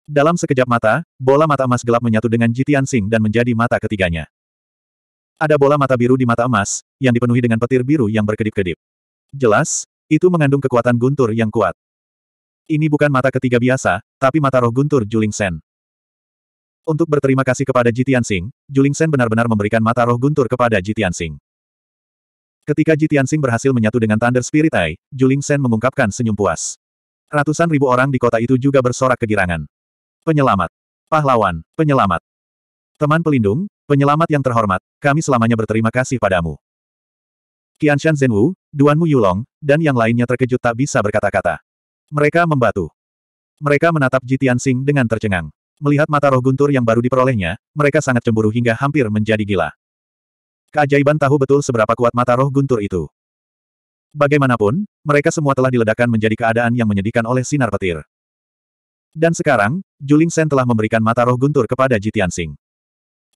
Dalam sekejap mata, bola mata emas gelap menyatu dengan Jitian Sing dan menjadi mata ketiganya. Ada bola mata biru di mata emas, yang dipenuhi dengan petir biru yang berkedip-kedip. Jelas, itu mengandung kekuatan guntur yang kuat. Ini bukan mata ketiga biasa, tapi mata roh guntur Juling Sen. Untuk berterima kasih kepada Jitian Sing, Juling Sen benar-benar memberikan mata roh guntur kepada Jitian Sing. Ketika Jitian Sing berhasil menyatu dengan Thunder Spirit Eye, Juling Sen mengungkapkan senyum puas. Ratusan ribu orang di kota itu juga bersorak kegirangan. Penyelamat. Pahlawan, penyelamat. Teman pelindung, penyelamat yang terhormat, kami selamanya berterima kasih padamu. Qianshan Zhenwu, Mu Yulong, dan yang lainnya terkejut tak bisa berkata-kata. Mereka membatu. Mereka menatap Jitian Sing dengan tercengang. Melihat mata roh guntur yang baru diperolehnya, mereka sangat cemburu hingga hampir menjadi gila. Keajaiban tahu betul seberapa kuat mata roh guntur itu. Bagaimanapun, mereka semua telah diledakkan menjadi keadaan yang menyedihkan oleh sinar petir. Dan sekarang, Juling Sen telah memberikan mata roh guntur kepada Jitian Sing.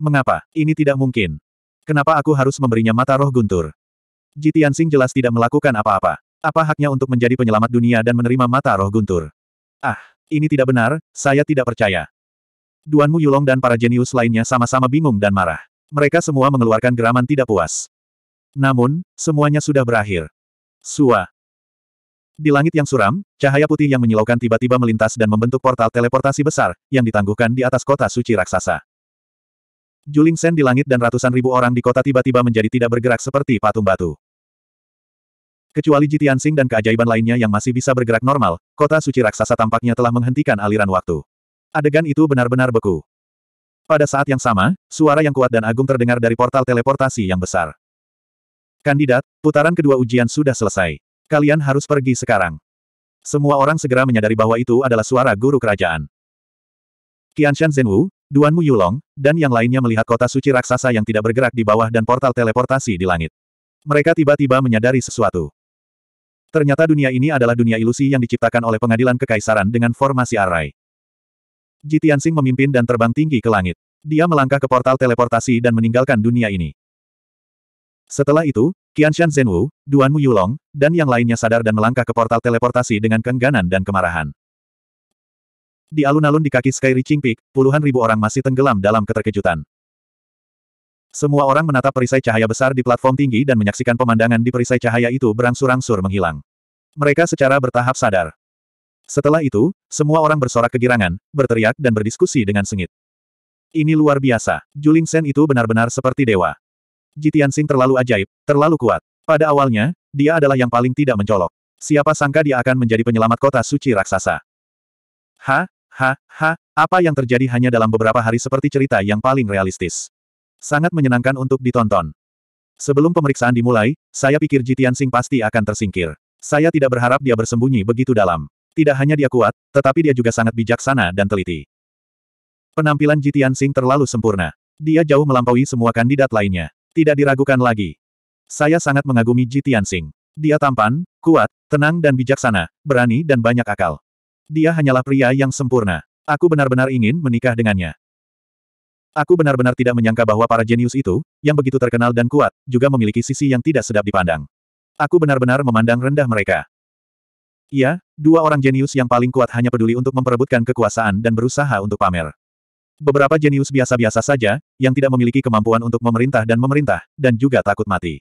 Mengapa? Ini tidak mungkin. Kenapa aku harus memberinya mata roh guntur? Jitian Sing jelas tidak melakukan apa-apa. Apa haknya untuk menjadi penyelamat dunia dan menerima mata roh guntur? Ah, ini tidak benar, saya tidak percaya. Duan Mu Yulong dan para jenius lainnya sama-sama bingung dan marah. Mereka semua mengeluarkan geraman tidak puas. Namun, semuanya sudah berakhir. Sua. Di langit yang suram, cahaya putih yang menyilaukan tiba-tiba melintas dan membentuk portal teleportasi besar, yang ditangguhkan di atas kota suci raksasa. Juling Sen di langit dan ratusan ribu orang di kota tiba-tiba menjadi tidak bergerak seperti patung batu. Kecuali Jitian Sing dan keajaiban lainnya yang masih bisa bergerak normal, kota suci raksasa tampaknya telah menghentikan aliran waktu. Adegan itu benar-benar beku. Pada saat yang sama, suara yang kuat dan agung terdengar dari portal teleportasi yang besar. Kandidat, putaran kedua ujian sudah selesai. Kalian harus pergi sekarang. Semua orang segera menyadari bahwa itu adalah suara guru kerajaan. Qianshan Zhenwu, Duan Mu Yulong, dan yang lainnya melihat kota suci raksasa yang tidak bergerak di bawah dan portal teleportasi di langit. Mereka tiba-tiba menyadari sesuatu. Ternyata dunia ini adalah dunia ilusi yang diciptakan oleh pengadilan kekaisaran dengan formasi array. Ji Tianxing memimpin dan terbang tinggi ke langit. Dia melangkah ke portal teleportasi dan meninggalkan dunia ini. Setelah itu, Qianshan Zhenwu, Duan Mu Yulong, dan yang lainnya sadar dan melangkah ke portal teleportasi dengan kengganan dan kemarahan. Di alun-alun di kaki Sky Reaching Peak, puluhan ribu orang masih tenggelam dalam keterkejutan. Semua orang menatap perisai cahaya besar di platform tinggi dan menyaksikan pemandangan di perisai cahaya itu berangsur-angsur menghilang. Mereka secara bertahap sadar. Setelah itu, semua orang bersorak kegirangan, berteriak dan berdiskusi dengan sengit. Ini luar biasa. Juling Sen itu benar-benar seperti dewa. Jitian Sing terlalu ajaib, terlalu kuat. Pada awalnya, dia adalah yang paling tidak mencolok. Siapa sangka dia akan menjadi penyelamat kota suci raksasa. Ha, ha, ha, apa yang terjadi hanya dalam beberapa hari seperti cerita yang paling realistis. Sangat menyenangkan untuk ditonton. Sebelum pemeriksaan dimulai, saya pikir Jitian Sing pasti akan tersingkir. Saya tidak berharap dia bersembunyi begitu dalam. Tidak hanya dia kuat, tetapi dia juga sangat bijaksana dan teliti. Penampilan Jitian Sing terlalu sempurna. Dia jauh melampaui semua kandidat lainnya. Tidak diragukan lagi. Saya sangat mengagumi Jitian Sing. Dia tampan, kuat, tenang dan bijaksana, berani dan banyak akal. Dia hanyalah pria yang sempurna. Aku benar-benar ingin menikah dengannya. Aku benar-benar tidak menyangka bahwa para jenius itu, yang begitu terkenal dan kuat, juga memiliki sisi yang tidak sedap dipandang. Aku benar-benar memandang rendah mereka. Iya, dua orang jenius yang paling kuat hanya peduli untuk memperebutkan kekuasaan dan berusaha untuk pamer. Beberapa jenius biasa-biasa saja, yang tidak memiliki kemampuan untuk memerintah dan memerintah, dan juga takut mati.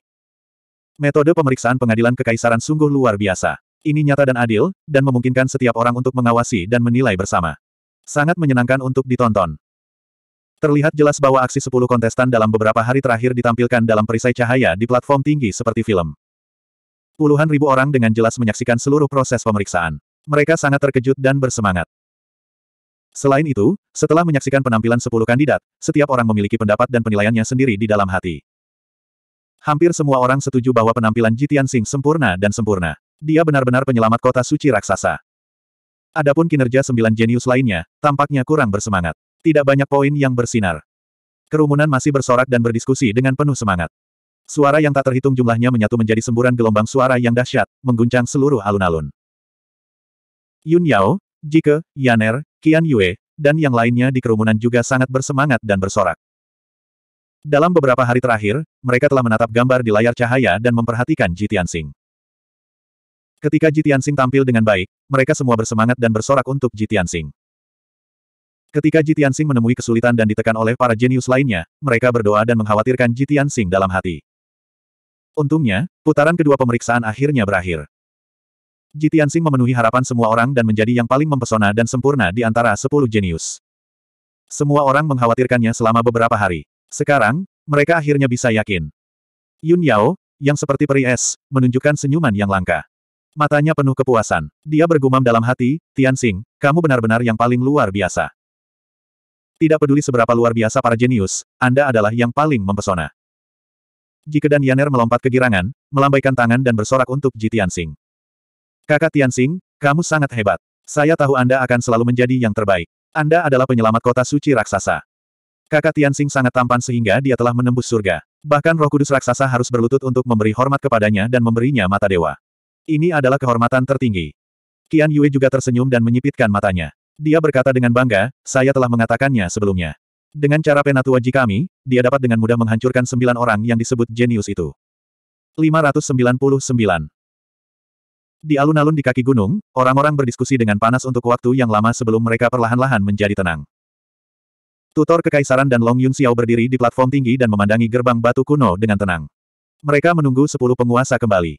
Metode pemeriksaan pengadilan kekaisaran sungguh luar biasa. Ini nyata dan adil, dan memungkinkan setiap orang untuk mengawasi dan menilai bersama. Sangat menyenangkan untuk ditonton. Terlihat jelas bahwa aksi 10 kontestan dalam beberapa hari terakhir ditampilkan dalam perisai cahaya di platform tinggi seperti film. Puluhan ribu orang dengan jelas menyaksikan seluruh proses pemeriksaan. Mereka sangat terkejut dan bersemangat. Selain itu, setelah menyaksikan penampilan sepuluh kandidat, setiap orang memiliki pendapat dan penilaiannya sendiri di dalam hati. Hampir semua orang setuju bahwa penampilan Jitian Sing sempurna dan sempurna. Dia benar-benar penyelamat kota suci raksasa. Adapun kinerja sembilan jenius lainnya, tampaknya kurang bersemangat. Tidak banyak poin yang bersinar. Kerumunan masih bersorak dan berdiskusi dengan penuh semangat. Suara yang tak terhitung jumlahnya menyatu menjadi semburan gelombang suara yang dahsyat, mengguncang seluruh alun-alun. Yun Yao, Jike, Yaner, Qian Yue, dan yang lainnya di kerumunan juga sangat bersemangat dan bersorak. Dalam beberapa hari terakhir, mereka telah menatap gambar di layar cahaya dan memperhatikan Ji Tianxing. Ketika Ji Tianxing tampil dengan baik, mereka semua bersemangat dan bersorak untuk Ji Tianxing. Ketika Ji Tianxing menemui kesulitan dan ditekan oleh para jenius lainnya, mereka berdoa dan mengkhawatirkan Ji Tianxing dalam hati. Untungnya, putaran kedua pemeriksaan akhirnya berakhir. Jitiansing memenuhi harapan semua orang dan menjadi yang paling mempesona dan sempurna di antara sepuluh jenius. Semua orang mengkhawatirkannya selama beberapa hari. Sekarang, mereka akhirnya bisa yakin. Yun Yao, yang seperti peri es, menunjukkan senyuman yang langka. Matanya penuh kepuasan. Dia bergumam dalam hati, Tianxing, kamu benar-benar yang paling luar biasa. Tidak peduli seberapa luar biasa para jenius, Anda adalah yang paling mempesona. Jike dan Yaner melompat girangan, melambaikan tangan dan bersorak untuk Ji Tianxing. Kakak Tianxing, kamu sangat hebat. Saya tahu Anda akan selalu menjadi yang terbaik. Anda adalah penyelamat kota suci raksasa. Kakak Tianxing sangat tampan sehingga dia telah menembus surga. Bahkan roh kudus raksasa harus berlutut untuk memberi hormat kepadanya dan memberinya mata dewa. Ini adalah kehormatan tertinggi. Qian Yue juga tersenyum dan menyipitkan matanya. Dia berkata dengan bangga, saya telah mengatakannya sebelumnya. Dengan cara penatua kami, dia dapat dengan mudah menghancurkan sembilan orang yang disebut jenius itu. 599. Di alun-alun di kaki gunung, orang-orang berdiskusi dengan panas untuk waktu yang lama sebelum mereka perlahan-lahan menjadi tenang. Tutor Kekaisaran dan Long Yun Xiao berdiri di platform tinggi dan memandangi gerbang batu kuno dengan tenang. Mereka menunggu sepuluh penguasa kembali.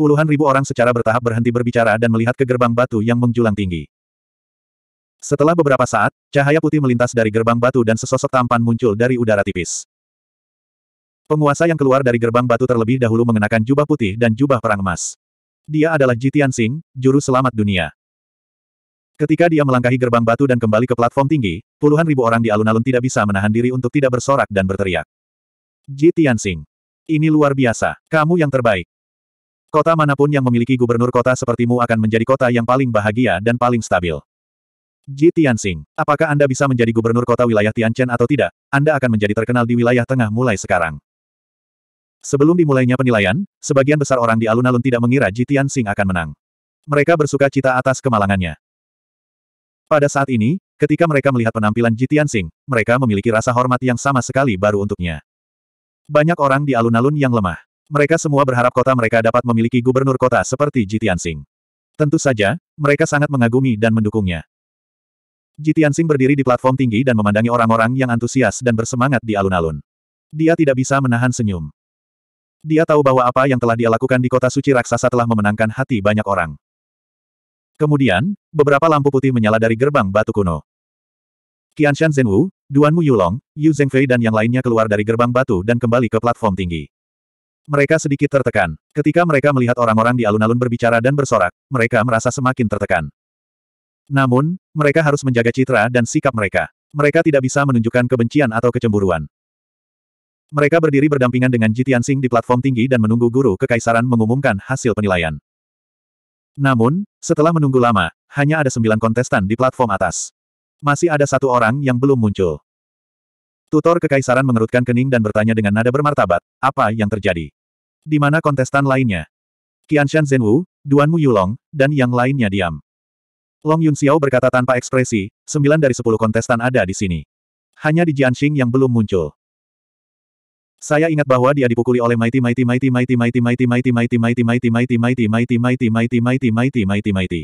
Puluhan ribu orang secara bertahap berhenti berbicara dan melihat ke gerbang batu yang menjulang tinggi. Setelah beberapa saat, cahaya putih melintas dari gerbang batu dan sesosok tampan muncul dari udara tipis. Penguasa yang keluar dari gerbang batu terlebih dahulu mengenakan jubah putih dan jubah perang emas. Dia adalah Jitian Sing, juru selamat dunia. Ketika dia melangkahi gerbang batu dan kembali ke platform tinggi, puluhan ribu orang di alun-alun tidak bisa menahan diri untuk tidak bersorak dan berteriak. Jitian Singh, Ini luar biasa. Kamu yang terbaik. Kota manapun yang memiliki gubernur kota sepertimu akan menjadi kota yang paling bahagia dan paling stabil. Ji Tianxing, apakah Anda bisa menjadi gubernur kota wilayah Tianchen atau tidak? Anda akan menjadi terkenal di wilayah tengah mulai sekarang. Sebelum dimulainya penilaian, sebagian besar orang di alun-alun tidak mengira Ji Tianxing akan menang. Mereka bersuka cita atas kemalangannya. Pada saat ini, ketika mereka melihat penampilan Ji Tianxing, mereka memiliki rasa hormat yang sama sekali baru untuknya. Banyak orang di alun-alun yang lemah. Mereka semua berharap kota mereka dapat memiliki gubernur kota seperti Ji Tianxing. Tentu saja, mereka sangat mengagumi dan mendukungnya. Jitiansing berdiri di platform tinggi dan memandangi orang-orang yang antusias dan bersemangat di alun-alun. Dia tidak bisa menahan senyum. Dia tahu bahwa apa yang telah dia lakukan di kota suci raksasa telah memenangkan hati banyak orang. Kemudian, beberapa lampu putih menyala dari gerbang batu kuno. Qianshan Zhenwu, Duan Mu Yulong, Yu Zhengfei dan yang lainnya keluar dari gerbang batu dan kembali ke platform tinggi. Mereka sedikit tertekan. Ketika mereka melihat orang-orang di alun-alun berbicara dan bersorak, mereka merasa semakin tertekan. Namun, mereka harus menjaga citra dan sikap mereka. Mereka tidak bisa menunjukkan kebencian atau kecemburuan. Mereka berdiri berdampingan dengan Jitian Sing di platform tinggi dan menunggu guru kekaisaran mengumumkan hasil penilaian. Namun, setelah menunggu lama, hanya ada sembilan kontestan di platform atas. Masih ada satu orang yang belum muncul. Tutor kekaisaran mengerutkan kening dan bertanya dengan nada bermartabat, apa yang terjadi? Di mana kontestan lainnya? Qianshan Zhenwu, Duan Mu Yulong, dan yang lainnya diam. Long Yun Xiao berkata tanpa ekspresi, sembilan dari sepuluh kontestan ada di sini. Hanya di Jianxing yang belum muncul. Saya ingat bahwa dia dipukuli oleh Mighty Mighty Mighty Mighty Mighty Mighty Mighty Mighty Mighty Mighty Mighty Mighty Mighty Mighty Mighty Mighty Mighty Mighty Mighty.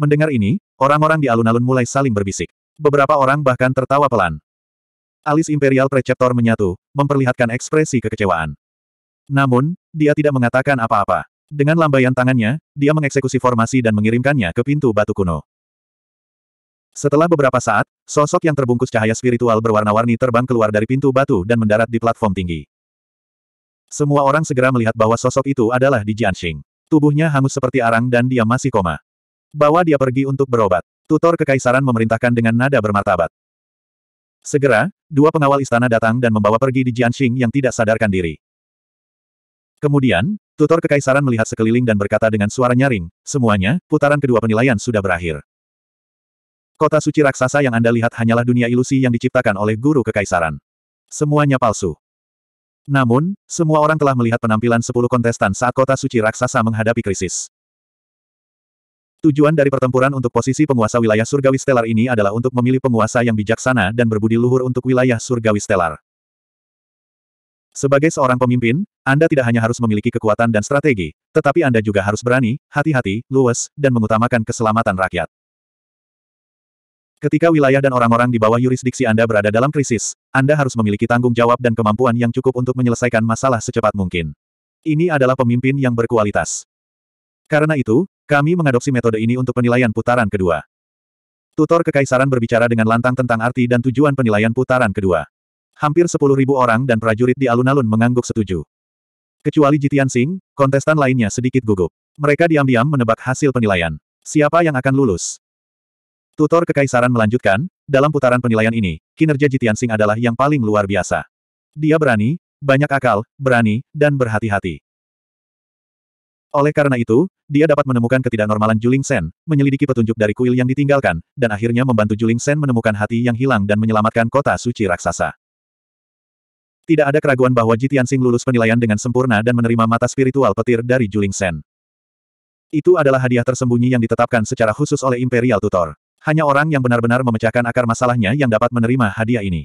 Mendengar ini, orang-orang di alun-alun mulai saling berbisik. Beberapa orang bahkan tertawa pelan. Alis Imperial Preceptor menyatu, memperlihatkan ekspresi kekecewaan. Namun, dia tidak mengatakan apa-apa. Dengan lambaian tangannya, dia mengeksekusi formasi dan mengirimkannya ke pintu batu kuno. Setelah beberapa saat, sosok yang terbungkus cahaya spiritual berwarna-warni terbang keluar dari pintu batu dan mendarat di platform tinggi. Semua orang segera melihat bahwa sosok itu adalah Di Jianxing. Tubuhnya hangus seperti arang dan dia masih koma. Bawa dia pergi untuk berobat. Tutor Kekaisaran memerintahkan dengan nada bermartabat. Segera, dua pengawal istana datang dan membawa pergi Di Jianxing yang tidak sadarkan diri. Kemudian, tutor kekaisaran melihat sekeliling dan berkata dengan suara nyaring, semuanya, putaran kedua penilaian sudah berakhir. Kota suci raksasa yang Anda lihat hanyalah dunia ilusi yang diciptakan oleh guru kekaisaran. Semuanya palsu. Namun, semua orang telah melihat penampilan sepuluh kontestan saat kota suci raksasa menghadapi krisis. Tujuan dari pertempuran untuk posisi penguasa wilayah surgawi stellar ini adalah untuk memilih penguasa yang bijaksana dan berbudi luhur untuk wilayah surgawi stellar. Sebagai seorang pemimpin, Anda tidak hanya harus memiliki kekuatan dan strategi, tetapi Anda juga harus berani, hati-hati, luwes, dan mengutamakan keselamatan rakyat. Ketika wilayah dan orang-orang di bawah yurisdiksi Anda berada dalam krisis, Anda harus memiliki tanggung jawab dan kemampuan yang cukup untuk menyelesaikan masalah secepat mungkin. Ini adalah pemimpin yang berkualitas. Karena itu, kami mengadopsi metode ini untuk penilaian putaran kedua. Tutor Kekaisaran berbicara dengan lantang tentang arti dan tujuan penilaian putaran kedua. Hampir sepuluh ribu orang dan prajurit di alun-alun mengangguk setuju. Kecuali Jitian Singh, kontestan lainnya sedikit gugup. Mereka diam-diam menebak hasil penilaian. Siapa yang akan lulus? Tutor Kekaisaran melanjutkan, dalam putaran penilaian ini, kinerja Jitian Singh adalah yang paling luar biasa. Dia berani, banyak akal, berani, dan berhati-hati. Oleh karena itu, dia dapat menemukan ketidaknormalan Juling Sen, menyelidiki petunjuk dari kuil yang ditinggalkan, dan akhirnya membantu Juling Sen menemukan hati yang hilang dan menyelamatkan kota suci raksasa. Tidak ada keraguan bahwa Sing lulus penilaian dengan sempurna dan menerima mata spiritual petir dari Juling Sen. Itu adalah hadiah tersembunyi yang ditetapkan secara khusus oleh Imperial Tutor. Hanya orang yang benar-benar memecahkan akar masalahnya yang dapat menerima hadiah ini.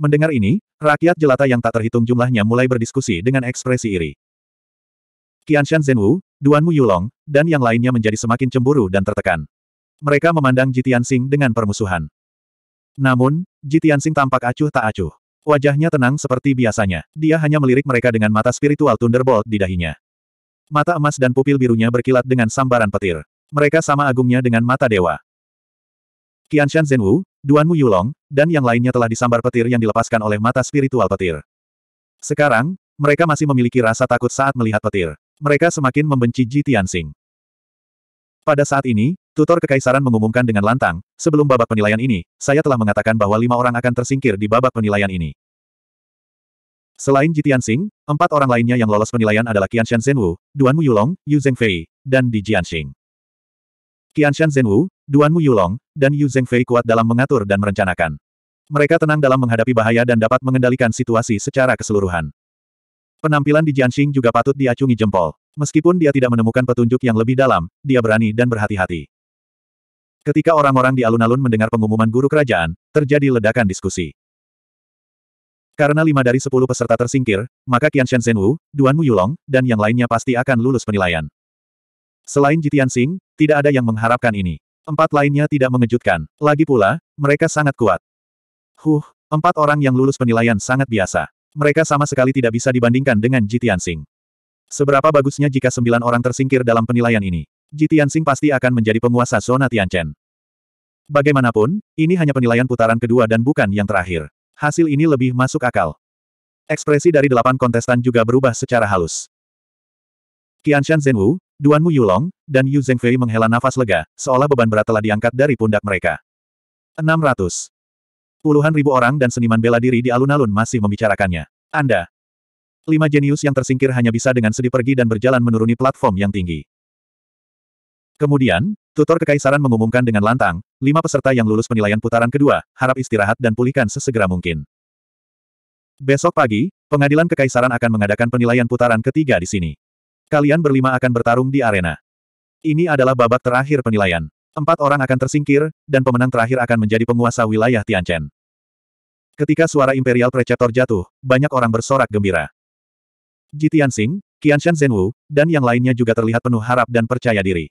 Mendengar ini, rakyat jelata yang tak terhitung jumlahnya mulai berdiskusi dengan ekspresi iri. Qianshan Zhenwu, Duan Mu Yulong, dan yang lainnya menjadi semakin cemburu dan tertekan. Mereka memandang Sing dengan permusuhan. Namun, Sing tampak acuh tak acuh. Wajahnya tenang seperti biasanya. Dia hanya melirik mereka dengan mata spiritual Thunderbolt di dahinya. Mata emas dan pupil birunya berkilat dengan sambaran petir. Mereka sama agungnya dengan mata dewa. Shan Zhen Wu, Duan Mu Yulong, dan yang lainnya telah disambar petir yang dilepaskan oleh mata spiritual petir. Sekarang, mereka masih memiliki rasa takut saat melihat petir. Mereka semakin membenci Ji Tianxing. Pada saat ini, tutor kekaisaran mengumumkan dengan lantang, sebelum babak penilaian ini, saya telah mengatakan bahwa lima orang akan tersingkir di babak penilaian ini. Selain Jitian Xing, empat orang lainnya yang lolos penilaian adalah Qian Shan Zhenwu, Duan Mu Yulong, Yu Zhengfei, dan Di Jianxing. Qian Shan Zhenwu, Duan Mu Yulong, dan Yu Zhengfei kuat dalam mengatur dan merencanakan. Mereka tenang dalam menghadapi bahaya dan dapat mengendalikan situasi secara keseluruhan. Penampilan di Jianxing juga patut diacungi jempol. Meskipun dia tidak menemukan petunjuk yang lebih dalam, dia berani dan berhati-hati. Ketika orang-orang di alun-alun mendengar pengumuman guru kerajaan, terjadi ledakan diskusi. Karena lima dari sepuluh peserta tersingkir, maka Qian Shen Wu, Duan Mu Yulong, dan yang lainnya pasti akan lulus penilaian. Selain Jitian Sing, tidak ada yang mengharapkan ini. Empat lainnya tidak mengejutkan. Lagi pula, mereka sangat kuat. Huh, empat orang yang lulus penilaian sangat biasa. Mereka sama sekali tidak bisa dibandingkan dengan Jitian Sing. Seberapa bagusnya jika sembilan orang tersingkir dalam penilaian ini. Ji Tianxing pasti akan menjadi penguasa zona Tianchen. Bagaimanapun, ini hanya penilaian putaran kedua dan bukan yang terakhir. Hasil ini lebih masuk akal. Ekspresi dari delapan kontestan juga berubah secara halus. Qianshan Zhenwu, Mu Yulong, dan Yu Zhengfei menghela nafas lega, seolah beban berat telah diangkat dari pundak mereka. 600. Puluhan ribu orang dan seniman bela diri di alun-alun masih membicarakannya. Anda, Lima jenius yang tersingkir hanya bisa dengan sedih pergi dan berjalan menuruni platform yang tinggi. Kemudian, tutor kekaisaran mengumumkan dengan lantang, lima peserta yang lulus penilaian putaran kedua, harap istirahat dan pulihkan sesegera mungkin. Besok pagi, pengadilan kekaisaran akan mengadakan penilaian putaran ketiga di sini. Kalian berlima akan bertarung di arena. Ini adalah babak terakhir penilaian. Empat orang akan tersingkir, dan pemenang terakhir akan menjadi penguasa wilayah Tianchen. Ketika suara Imperial Preceptor jatuh, banyak orang bersorak gembira. Ji Tianxing, Qianshan Zhenwu, dan yang lainnya juga terlihat penuh harap dan percaya diri.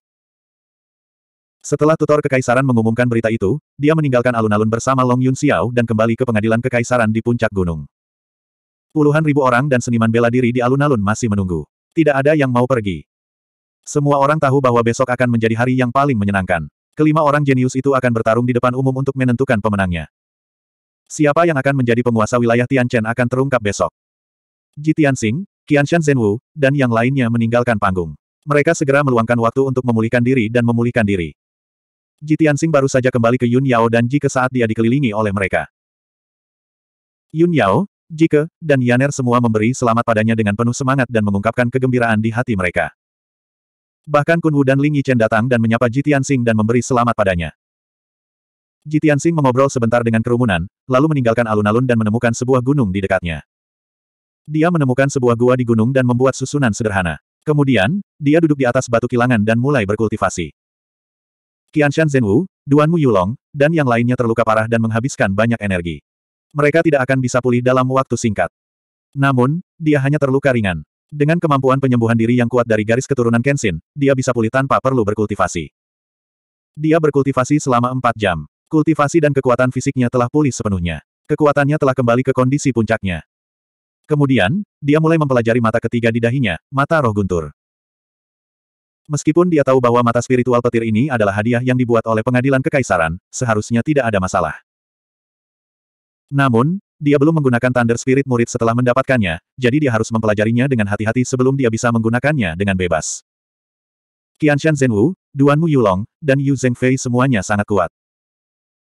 Setelah tutor kekaisaran mengumumkan berita itu, dia meninggalkan alun-alun bersama Long Yun Xiao dan kembali ke pengadilan kekaisaran di puncak gunung. Puluhan ribu orang dan seniman bela diri di alun-alun masih menunggu. Tidak ada yang mau pergi. Semua orang tahu bahwa besok akan menjadi hari yang paling menyenangkan. Kelima orang jenius itu akan bertarung di depan umum untuk menentukan pemenangnya. Siapa yang akan menjadi penguasa wilayah Tianchen akan terungkap besok. Jitian Tianxing, Qianshan Zhenwu, dan yang lainnya meninggalkan panggung. Mereka segera meluangkan waktu untuk memulihkan diri dan memulihkan diri. Ji Tianxing baru saja kembali ke Yun Yao dan Jike saat dia dikelilingi oleh mereka. Yun Yao, Ke, dan Yaner semua memberi selamat padanya dengan penuh semangat dan mengungkapkan kegembiraan di hati mereka. Bahkan Kun Wu dan Ling Yichen datang dan menyapa Ji Tianxing dan memberi selamat padanya. Ji Tianxing mengobrol sebentar dengan kerumunan, lalu meninggalkan alun-alun dan menemukan sebuah gunung di dekatnya. Dia menemukan sebuah gua di gunung dan membuat susunan sederhana. Kemudian, dia duduk di atas batu kilangan dan mulai berkultivasi. Qianshan Zhenwu, Duan Mu Yulong, dan yang lainnya terluka parah dan menghabiskan banyak energi. Mereka tidak akan bisa pulih dalam waktu singkat. Namun, dia hanya terluka ringan. Dengan kemampuan penyembuhan diri yang kuat dari garis keturunan Kenshin, dia bisa pulih tanpa perlu berkultivasi. Dia berkultivasi selama empat jam. Kultivasi dan kekuatan fisiknya telah pulih sepenuhnya. Kekuatannya telah kembali ke kondisi puncaknya. Kemudian, dia mulai mempelajari mata ketiga di dahinya, mata roh guntur. Meskipun dia tahu bahwa mata spiritual petir ini adalah hadiah yang dibuat oleh pengadilan kekaisaran, seharusnya tidak ada masalah. Namun, dia belum menggunakan Thunder Spirit murid setelah mendapatkannya, jadi dia harus mempelajarinya dengan hati-hati sebelum dia bisa menggunakannya dengan bebas. Qianshan Zhenwu, Duan Mu Yulong, dan Yu Zhengfei semuanya sangat kuat.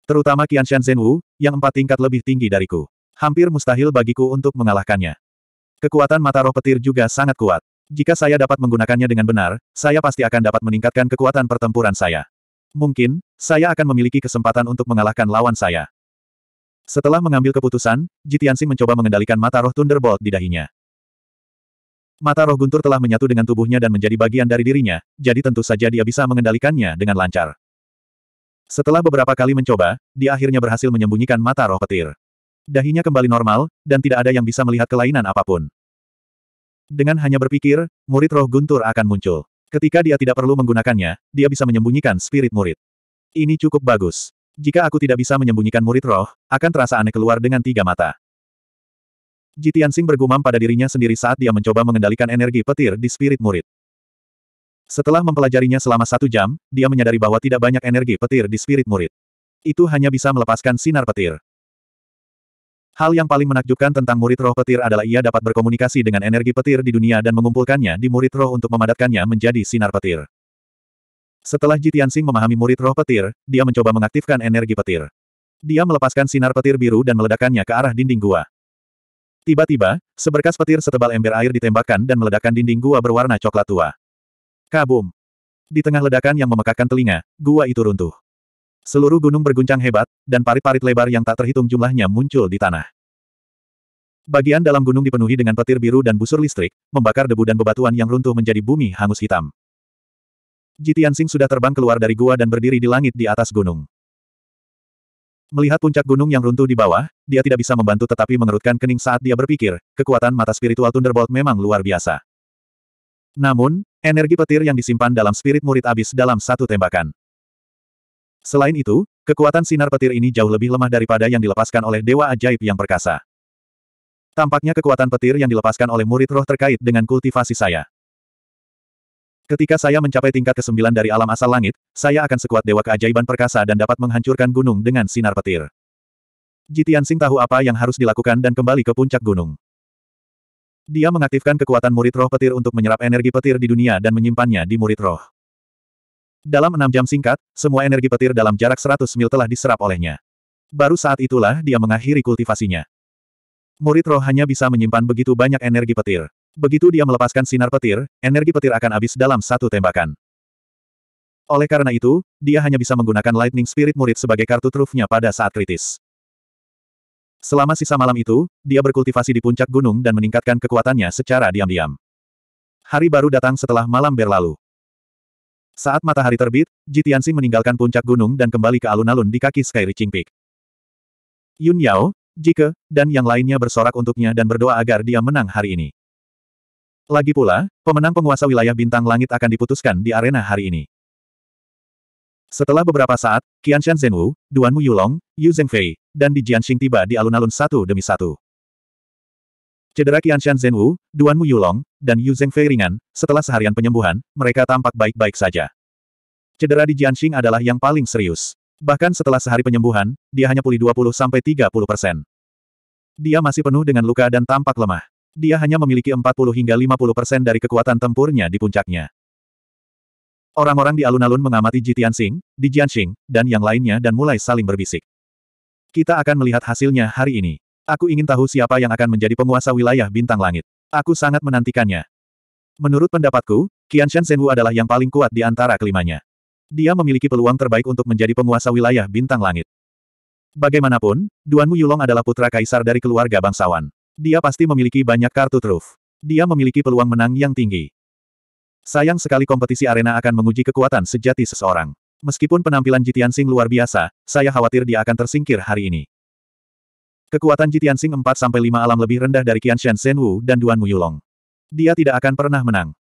Terutama Qianshan Zhenwu, yang empat tingkat lebih tinggi dariku. Hampir mustahil bagiku untuk mengalahkannya. Kekuatan mata roh petir juga sangat kuat. Jika saya dapat menggunakannya dengan benar, saya pasti akan dapat meningkatkan kekuatan pertempuran saya. Mungkin, saya akan memiliki kesempatan untuk mengalahkan lawan saya. Setelah mengambil keputusan, Jitiansing mencoba mengendalikan mata roh Thunderbolt di dahinya. Mata roh guntur telah menyatu dengan tubuhnya dan menjadi bagian dari dirinya, jadi tentu saja dia bisa mengendalikannya dengan lancar. Setelah beberapa kali mencoba, dia akhirnya berhasil menyembunyikan mata roh petir. Dahinya kembali normal, dan tidak ada yang bisa melihat kelainan apapun. Dengan hanya berpikir, murid roh guntur akan muncul. Ketika dia tidak perlu menggunakannya, dia bisa menyembunyikan spirit murid. Ini cukup bagus. Jika aku tidak bisa menyembunyikan murid roh, akan terasa aneh keluar dengan tiga mata. Jitian Sing bergumam pada dirinya sendiri saat dia mencoba mengendalikan energi petir di spirit murid. Setelah mempelajarinya selama satu jam, dia menyadari bahwa tidak banyak energi petir di spirit murid. Itu hanya bisa melepaskan sinar petir. Hal yang paling menakjubkan tentang murid roh petir adalah ia dapat berkomunikasi dengan energi petir di dunia dan mengumpulkannya di murid roh untuk memadatkannya menjadi sinar petir. Setelah Jitian Jitiansing memahami murid roh petir, dia mencoba mengaktifkan energi petir. Dia melepaskan sinar petir biru dan meledakkannya ke arah dinding gua. Tiba-tiba, seberkas petir setebal ember air ditembakkan dan meledakkan dinding gua berwarna coklat tua. Kabum! Di tengah ledakan yang memekakkan telinga, gua itu runtuh. Seluruh gunung berguncang hebat, dan parit-parit lebar yang tak terhitung jumlahnya muncul di tanah. Bagian dalam gunung dipenuhi dengan petir biru dan busur listrik, membakar debu dan bebatuan yang runtuh menjadi bumi hangus hitam. Jitian Sing sudah terbang keluar dari gua dan berdiri di langit di atas gunung. Melihat puncak gunung yang runtuh di bawah, dia tidak bisa membantu tetapi mengerutkan kening saat dia berpikir, kekuatan mata spiritual Thunderbolt memang luar biasa. Namun, energi petir yang disimpan dalam spirit murid abis dalam satu tembakan. Selain itu, kekuatan sinar petir ini jauh lebih lemah daripada yang dilepaskan oleh Dewa Ajaib yang perkasa. Tampaknya kekuatan petir yang dilepaskan oleh murid roh terkait dengan kultivasi saya. Ketika saya mencapai tingkat ke-9 dari alam asal langit, saya akan sekuat Dewa Keajaiban Perkasa dan dapat menghancurkan gunung dengan sinar petir. Jitian Sing tahu apa yang harus dilakukan dan kembali ke puncak gunung. Dia mengaktifkan kekuatan murid roh petir untuk menyerap energi petir di dunia dan menyimpannya di murid roh. Dalam enam jam singkat, semua energi petir dalam jarak 100 mil telah diserap olehnya. Baru saat itulah dia mengakhiri kultivasinya. Murid roh hanya bisa menyimpan begitu banyak energi petir. Begitu dia melepaskan sinar petir, energi petir akan habis dalam satu tembakan. Oleh karena itu, dia hanya bisa menggunakan Lightning Spirit murid sebagai kartu trufnya pada saat kritis. Selama sisa malam itu, dia berkultivasi di puncak gunung dan meningkatkan kekuatannya secara diam-diam. Hari baru datang setelah malam berlalu. Saat matahari terbit, Jitiansi meninggalkan puncak gunung dan kembali ke alun-alun di kaki Sky Reaching Peak. Yun Yao, Jike, dan yang lainnya bersorak untuknya dan berdoa agar dia menang hari ini. Lagi pula, pemenang penguasa wilayah bintang langit akan diputuskan di arena hari ini. Setelah beberapa saat, Qianshan Zhenwu, Duan Mu Yulong, Yu Zhengfei, dan Di Jianxing tiba di alun-alun satu demi satu. Cedera Shan Zhen Wu, Duan Mu Yulong, dan Yu Zhengfei ringan, setelah seharian penyembuhan, mereka tampak baik-baik saja. Cedera di Jianxing adalah yang paling serius. Bahkan setelah sehari penyembuhan, dia hanya pulih 20-30 persen. Dia masih penuh dengan luka dan tampak lemah. Dia hanya memiliki 40 hingga 50 persen dari kekuatan tempurnya di puncaknya. Orang-orang di alun-alun mengamati Ji Tianxing, Di Jianxing, dan yang lainnya dan mulai saling berbisik. Kita akan melihat hasilnya hari ini. Aku ingin tahu siapa yang akan menjadi penguasa wilayah bintang langit. Aku sangat menantikannya. Menurut pendapatku, Qian Shen Zhenwu adalah yang paling kuat di antara kelimanya. Dia memiliki peluang terbaik untuk menjadi penguasa wilayah bintang langit. Bagaimanapun, Duanmu Yulong adalah putra kaisar dari keluarga bangsawan. Dia pasti memiliki banyak kartu truf. Dia memiliki peluang menang yang tinggi. Sayang sekali kompetisi arena akan menguji kekuatan sejati seseorang. Meskipun penampilan Jitian Sing luar biasa, saya khawatir dia akan tersingkir hari ini. Kekuatan Jitian Sing 4-5 alam lebih rendah dari Qian Shen Wu dan Duan Muyulong. Dia tidak akan pernah menang.